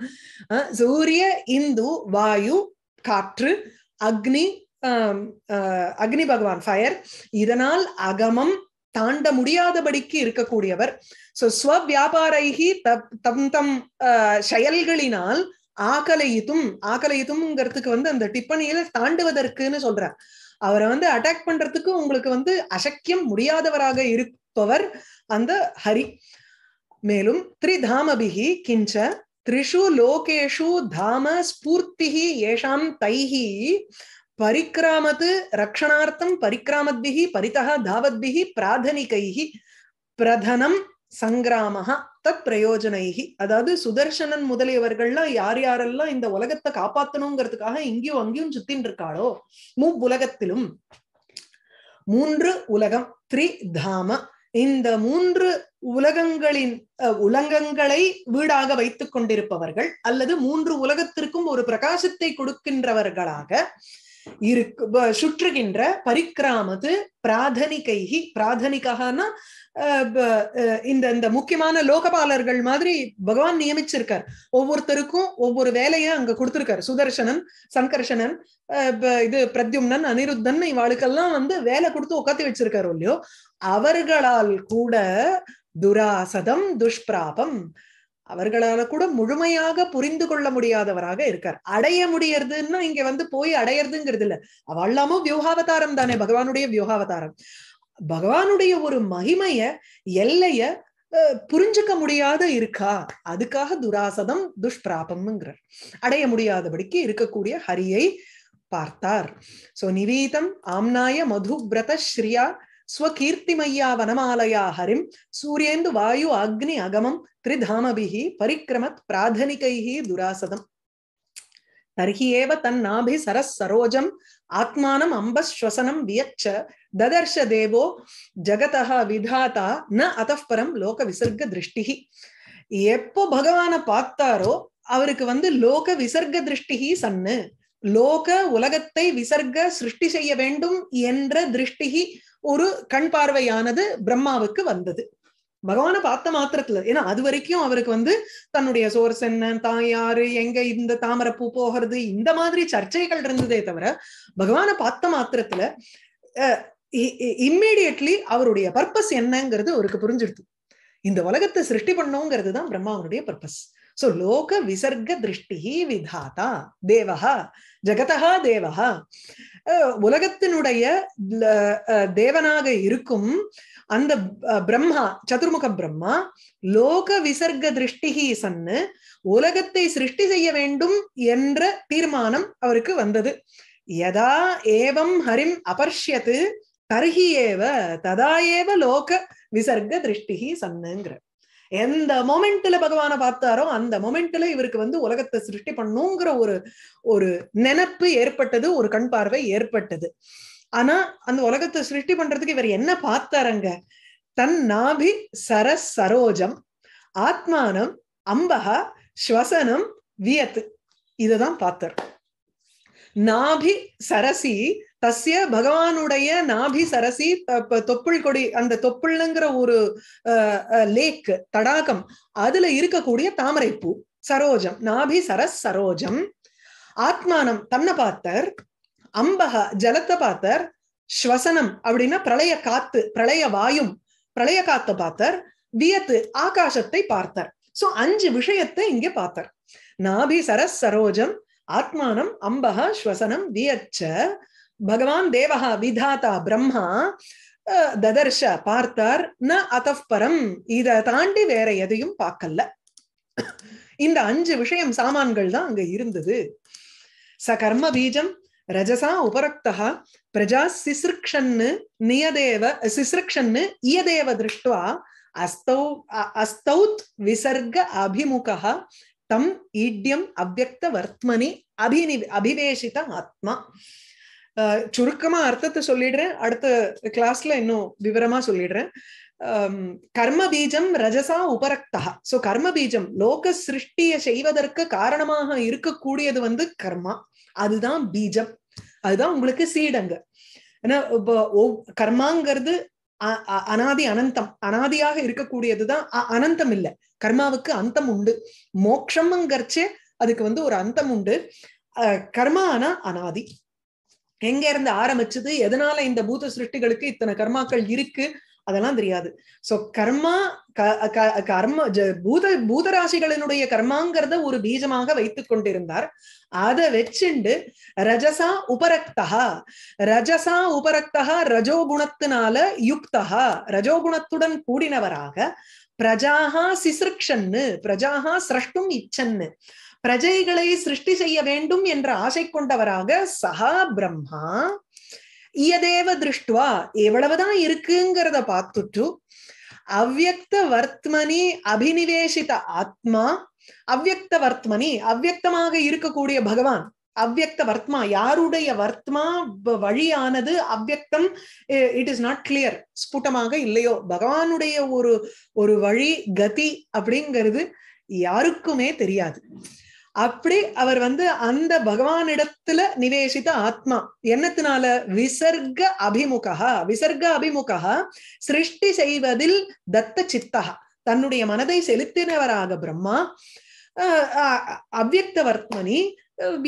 சூரிய இந்து வாயு காற்று அக்னி அக்னி பகவான் ஃபயர் இதனால் அகமம் தாண்ட முடியாதபடிக்கு இருக்கக்கூடியவர் சோ ஸ்வ வியாபாரைகி தம் தம் செயல்களினால் ஆகலையித்தும் ஆகலையித்தும்ங்கிறதுக்கு வந்து அந்த டிப்பணியில தாண்டுவதற்குன்னு சொல்றார் அவரை வந்து அட்டாக் பண்றதுக்கு உங்களுக்கு வந்து அசக்கியம் முடியாதவராக இருப்பவர் அந்த ஹரி மேலும் திரிதாமபிகி கிஞ்ச த்ரிஷு லோகேஷு தாம ஸ்பூர்த்தி ஏஷாம் தைஹி பரிக்கிராமத்து ரக்ஷணார்த்தம் பரிக்கிராமத்பிகி பரிதா தாவத்பிகி பிராதனிகைஹி பிரதனம் சங்கிராமஹா தத் பிரயோஜனைகி அதாவது சுதர்சனன் முதலியவர்கள்லாம் யார் யாரெல்லாம் இந்த உலகத்தை காப்பாத்தணுங்கிறதுக்காக இங்கேயும் அங்கேயும் சுத்தின் இருக்காளோ மூலகத்திலும் மூன்று உலகம் த்ரி தாம இந்த மூன்று உலகங்களின் உலகங்களை வீடாக வைத்துக் கொண்டிருப்பவர்கள் அல்லது மூன்று உலகத்திற்கும் ஒரு பிரகாசத்தை கொடுக்கின்றவர்களாக இருக்கு சுற்றுகின்ற பரிக்கிராமது பிராதனிகைகி பிராதனிகான்னா இந்த இந்த முக்கியமான லோகபாலர்கள் மாதிரி பகவான் நியமிச்சிருக்கார் ஒவ்வொருத்தருக்கும் ஒவ்வொரு வேலையை அங்க கொடுத்திருக்காரு சுதர்சனன் சங்கர்ஷனன் இது பிரத்யும்னன் அனிருத்தன் இவாளுக்கெல்லாம் வந்து வேலை கொடுத்து உக்காத்தி வச்சிருக்காரு இல்லையோ அவர்களால் கூட துராசதம் துஷ்பிராபம் அவர்களால கூட முழுமையாக புரிந்து கொள்ள முடியாதவராக இருக்கார் அடைய முடியறதுன்னா இங்க வந்து போய் அடையறதுங்கிறது இல்ல அவெல்லாமும் வியூகாவதாரம் தானே பகவானுடைய வியூகாவதாரம் பகவானுடைய ஒரு மகிமைய எல்லைய புரிஞ்சுக்க முடியாத இருக்கா அதுக்காக துராசதம் துஷ்பிராபம்ங்கிறார் அடைய முடியாதபடிக்கு இருக்கக்கூடிய ஹரியை பார்த்தார் சோ நிவீதம் ஆம்னாய மதுபிரத ஸ்ரீயா ஸ்வகீர்த்திமையா வனமாலயா ஹரிம் சூரியேந்து வாயு அக்னி அகமம் திரிதாமபிஹி பரிக்கிரமத் பிராதனிகைஹி துராசதம் தர்ஹி ஏவ தன்னாபி சரஸ் சரோஜம் ஆத்மானம் அம்பஸ்வசனம் வியச்ச ததர்ஷ தேவோ ஜகதா விதாதா ந அத்தப்பரம் லோக விசர்க்க திருஷ்டி எப்போ பகவான பார்த்தாரோ அவருக்கு வந்து லோக விசர்க்க திருஷ்டி சன்னு லோக உலகத்தை விசர்க்க சிருஷ்டி செய்ய வேண்டும் என்ற திருஷ்டி ஒரு கண் பார்வையானது பிரம்மாவுக்கு வந்தது பகவானை பார்த்த மாத்திரத்துல ஏன்னா அது வரைக்கும் அவருக்கு வந்து தன்னுடைய சோர்ஸ் என்ன தான் யாரு எங்க இந்த தாமரப்பூ போகிறது இந்த மாதிரி சர்ச்சைகள் இருந்ததே தவிர பகவானை பார்த்த மாத்திரத்துல இம்மீடியட்லி அவருடைய பர்பஸ் என்னங்கிறது அவருக்கு புரிஞ்சிடுது இந்த உலகத்தை சிருஷ்டி பண்ணோங்கிறது தான் பிரம்மாவனுடைய பர்பஸ் சோ லோக விசர்க திருஷ்டி விதாதா தேவகா ஜெகதா தேவகா உலகத்தினுடைய தேவனாக இருக்கும் அந்த பிரம்மா சதுர்முக பிரம்மா லோக விசர்க திருஷ்டி சன்னு உலகத்தை சிருஷ்டி செய்ய வேண்டும் என்ற தீர்மானம் அவருக்கு வந்தது யதா ஏவம் ஹரிம் அபர்ஷியத்து தர்ஹி ததா ஏவ லோக விசர்க திருஷ்டி சன்னுங்கிற எந்த மொமெண்ட்ல பகவான பார்த்தாரோ அந்த மொமெண்ட்ல இவருக்கு வந்து உலகத்தை சிருஷ்டி பண்ணுங்கிற ஒரு ஒரு நினப்பு ஏற்பட்டது ஒரு கண் பார்வை ஏற்பட்டது ஆனா அந்த உலகத்தை சிருஷ்டி பண்றதுக்கு இவர் என்ன பார்த்தாருங்க தன் நாபி சர சரோஜம் ஆத்மானம் அம்பகா ஸ்வசனம் வியத்து இததான் பார்த்தார் நாபி சரசி தஸ்ய பகவானுடைய நாபி சரசி தொப்புள் கொடி அந்த தொப்புள்ங்கிற ஒரு லேக் தடாகம் அதுல இருக்கக்கூடிய தாமரைப்பூ சரோஜம் நாபி சரஸ் சரோஜம் ஆத்மானம் தன்னை பார்த்தர் அம்பக ஜலத்தை பார்த்தர் ஸ்வசனம் அப்படின்னா பிரளய காத்து பிரளய வாயும் பிரளய காத்த பார்த்தர் வியத்து ஆகாசத்தை பார்த்தார் சோ அஞ்சு விஷயத்தை இங்க பார்த்தார் நாபி சரஸ் சரோஜம் ஆத்மானம் அம்பக ஸ்வசனம் வியச்ச பகவான் தேவா விதாதா பிரம்மா ததர்ஷ பார்த்தார் ந அத்தப்பரம் இத தாண்டி வேற எதையும் பார்க்கல இந்த அஞ்சு விஷயம் சாமான்கள் தான் அங்க இருந்தது ச கர்ம பீஜம் ரஜசா உபரக்தா பிரஜா சிசிருக்ஷன்னு நியதேவ சிசிருக்ஷன்னு இயதேவ திருஷ்டுவா அஸ்தௌ அஸ்தௌத் விசர்க அபிமுகா தம் ஈட்யம் அவ்வக்த வர்த்மனி அபினி அபிவேஷித ஆத்மா சுருக்கமா அர்த்தத்தை சொல்லிடுறேன் அடுத்த கிளாஸ்ல இன்னும் விவரமா சொல்லிடுறேன் கர்ம பீஜம் ரஜசா உபரக்தா சோ கர்ம பீஜம் லோக சிருஷ்டிய செய்வதற்கு காரணமாக இருக்கக்கூடியது வந்து கர்மா அதுதான் பீஜம் அதுதான் உங்களுக்கு சீடங்க ஏன்னா கர்மாங்கிறது அனாதி அனந்தம் அனாதியாக இருக்கக்கூடியதுதான் அனந்தம் இல்லை கர்மாவுக்கு அந்தம் உண்டு மோக்ஷம்ங்கிறச்சே அதுக்கு வந்து ஒரு அந்தம் உண்டு கர்மா ஆனா அனாதி எங்க இருந்து ஆரம்பிச்சது எதனால இந்த பூத சிருஷ்டிகளுக்கு இத்தனை கர்மாக்கள் இருக்கு அதெல்லாம் தெரியாது சோ கர்மா கர்ம பூத பூதராசிகளினுடைய கர்மாங்கிறத ஒரு பீஜமாக வைத்துக் கொண்டிருந்தார் அதை வச்சுண்டு ரஜசா உபரக்தா ரஜசா உபரக்தா ரஜோகுணத்தினால யுக்தகா ரஜோகுணத்துடன் கூடினவராக பிரஜாகா சிசிருக்ஷன்னு பிரஜாகா சிரஷ்டும் இச்சன்னு பிரஜைகளை சிருஷ்டி செய்ய வேண்டும் என்ற ஆசை கொண்டவராக சகா பிரம்மா இயதேவ திருஷ்டுவா எவ்வளவுதான் இருக்குங்கிறத பார்த்துட்டு அவ்வக்த வர்த்மனி அபினிவேசித ஆத்மா அவ்வக்த வர்த்மனி அவ்வக்தமாக இருக்கக்கூடிய பகவான் அவ்வக்த வர்த்மா யாருடைய வர்த்மா வழியானது அவ்வக்தம் இட் இஸ் நாட் கிளியர் ஸ்புட்டமாக இல்லையோ பகவானுடைய ஒரு ஒரு வழி கதி அப்படிங்கிறது யாருக்குமே தெரியாது அப்படி அவர் வந்து அந்த பகவானிடத்துல நிவேசித்த ஆத்மா என்னத்தினால விசர்க அபிமுகா விசர்க அபிமுகா சிருஷ்டி செய்வதில் தத்த சித்தகா தன்னுடைய மனதை செலுத்தினவராக பிரம்மா அவ்வக்த வர்த்மனி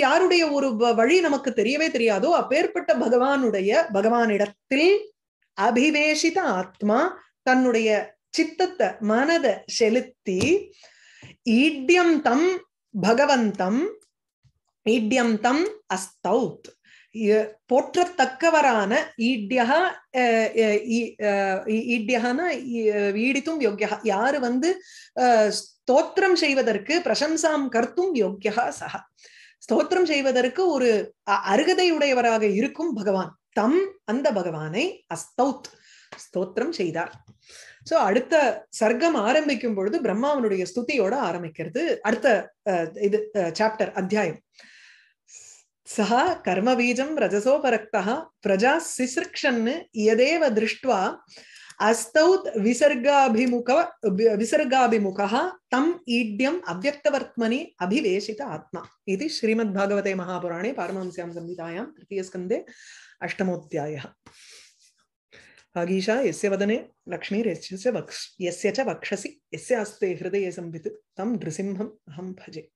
யாருடைய ஒரு வழி நமக்கு தெரியவே தெரியாதோ அப்பேற்பட்ட பகவானுடைய பகவானிடத்தில் அபிவேஷித ஆத்மா தன்னுடைய சித்தத்தை மனத செலுத்தி ஈட்யம் தம் பகவந்தம் ஈட்யம் தம் அஸ்தௌத் போற்றத்தக்கவரான ஈட்யா ஈட்யகான ஈடித்தும் யோக்கியா யாரு வந்து ஸ்தோத்திரம் செய்வதற்கு பிரசம்சாம் கர்த்தும் யோக்கியா சகா ஸ்தோத்திரம் செய்வதற்கு ஒரு அருகதையுடையவராக இருக்கும் பகவான் தம் அந்த பகவானை அஸ்தௌத் ஸ்தோத்திரம் செய்தார் சோ அடுத்த சர்க்கம் ஆரம்பிக்கும் பொழுது பிரம்மாவனுடைய ஸ்துதியோட ஆரம்பிக்கிறது அடுத்த இது சாப்டர் அத்தியாயம் சஹா கர்மபீஜம் ரஜசோபரக்தா பிரஜா சிசிருக்ஷன்னு எதேவ திருஷ்டுவா अस्तौ विसर्गाभिमुख विसर्गाभिमुखः तम् ईड्यम् अव्यक्तवर्त्मनि अभिवेशित आत्मा इति श्रीमद्भागवते महापुराणे पारमहंस्यां संहितायां तृतीयस्कन्दे अष्टमोऽध्यायः आगीशा यस्य वदने लक्ष्मीर्यस्य वक्ष यस्य च वक्षसि यस्य हस्ते हृदये संवित् तं नृसिंहम् अहं भजे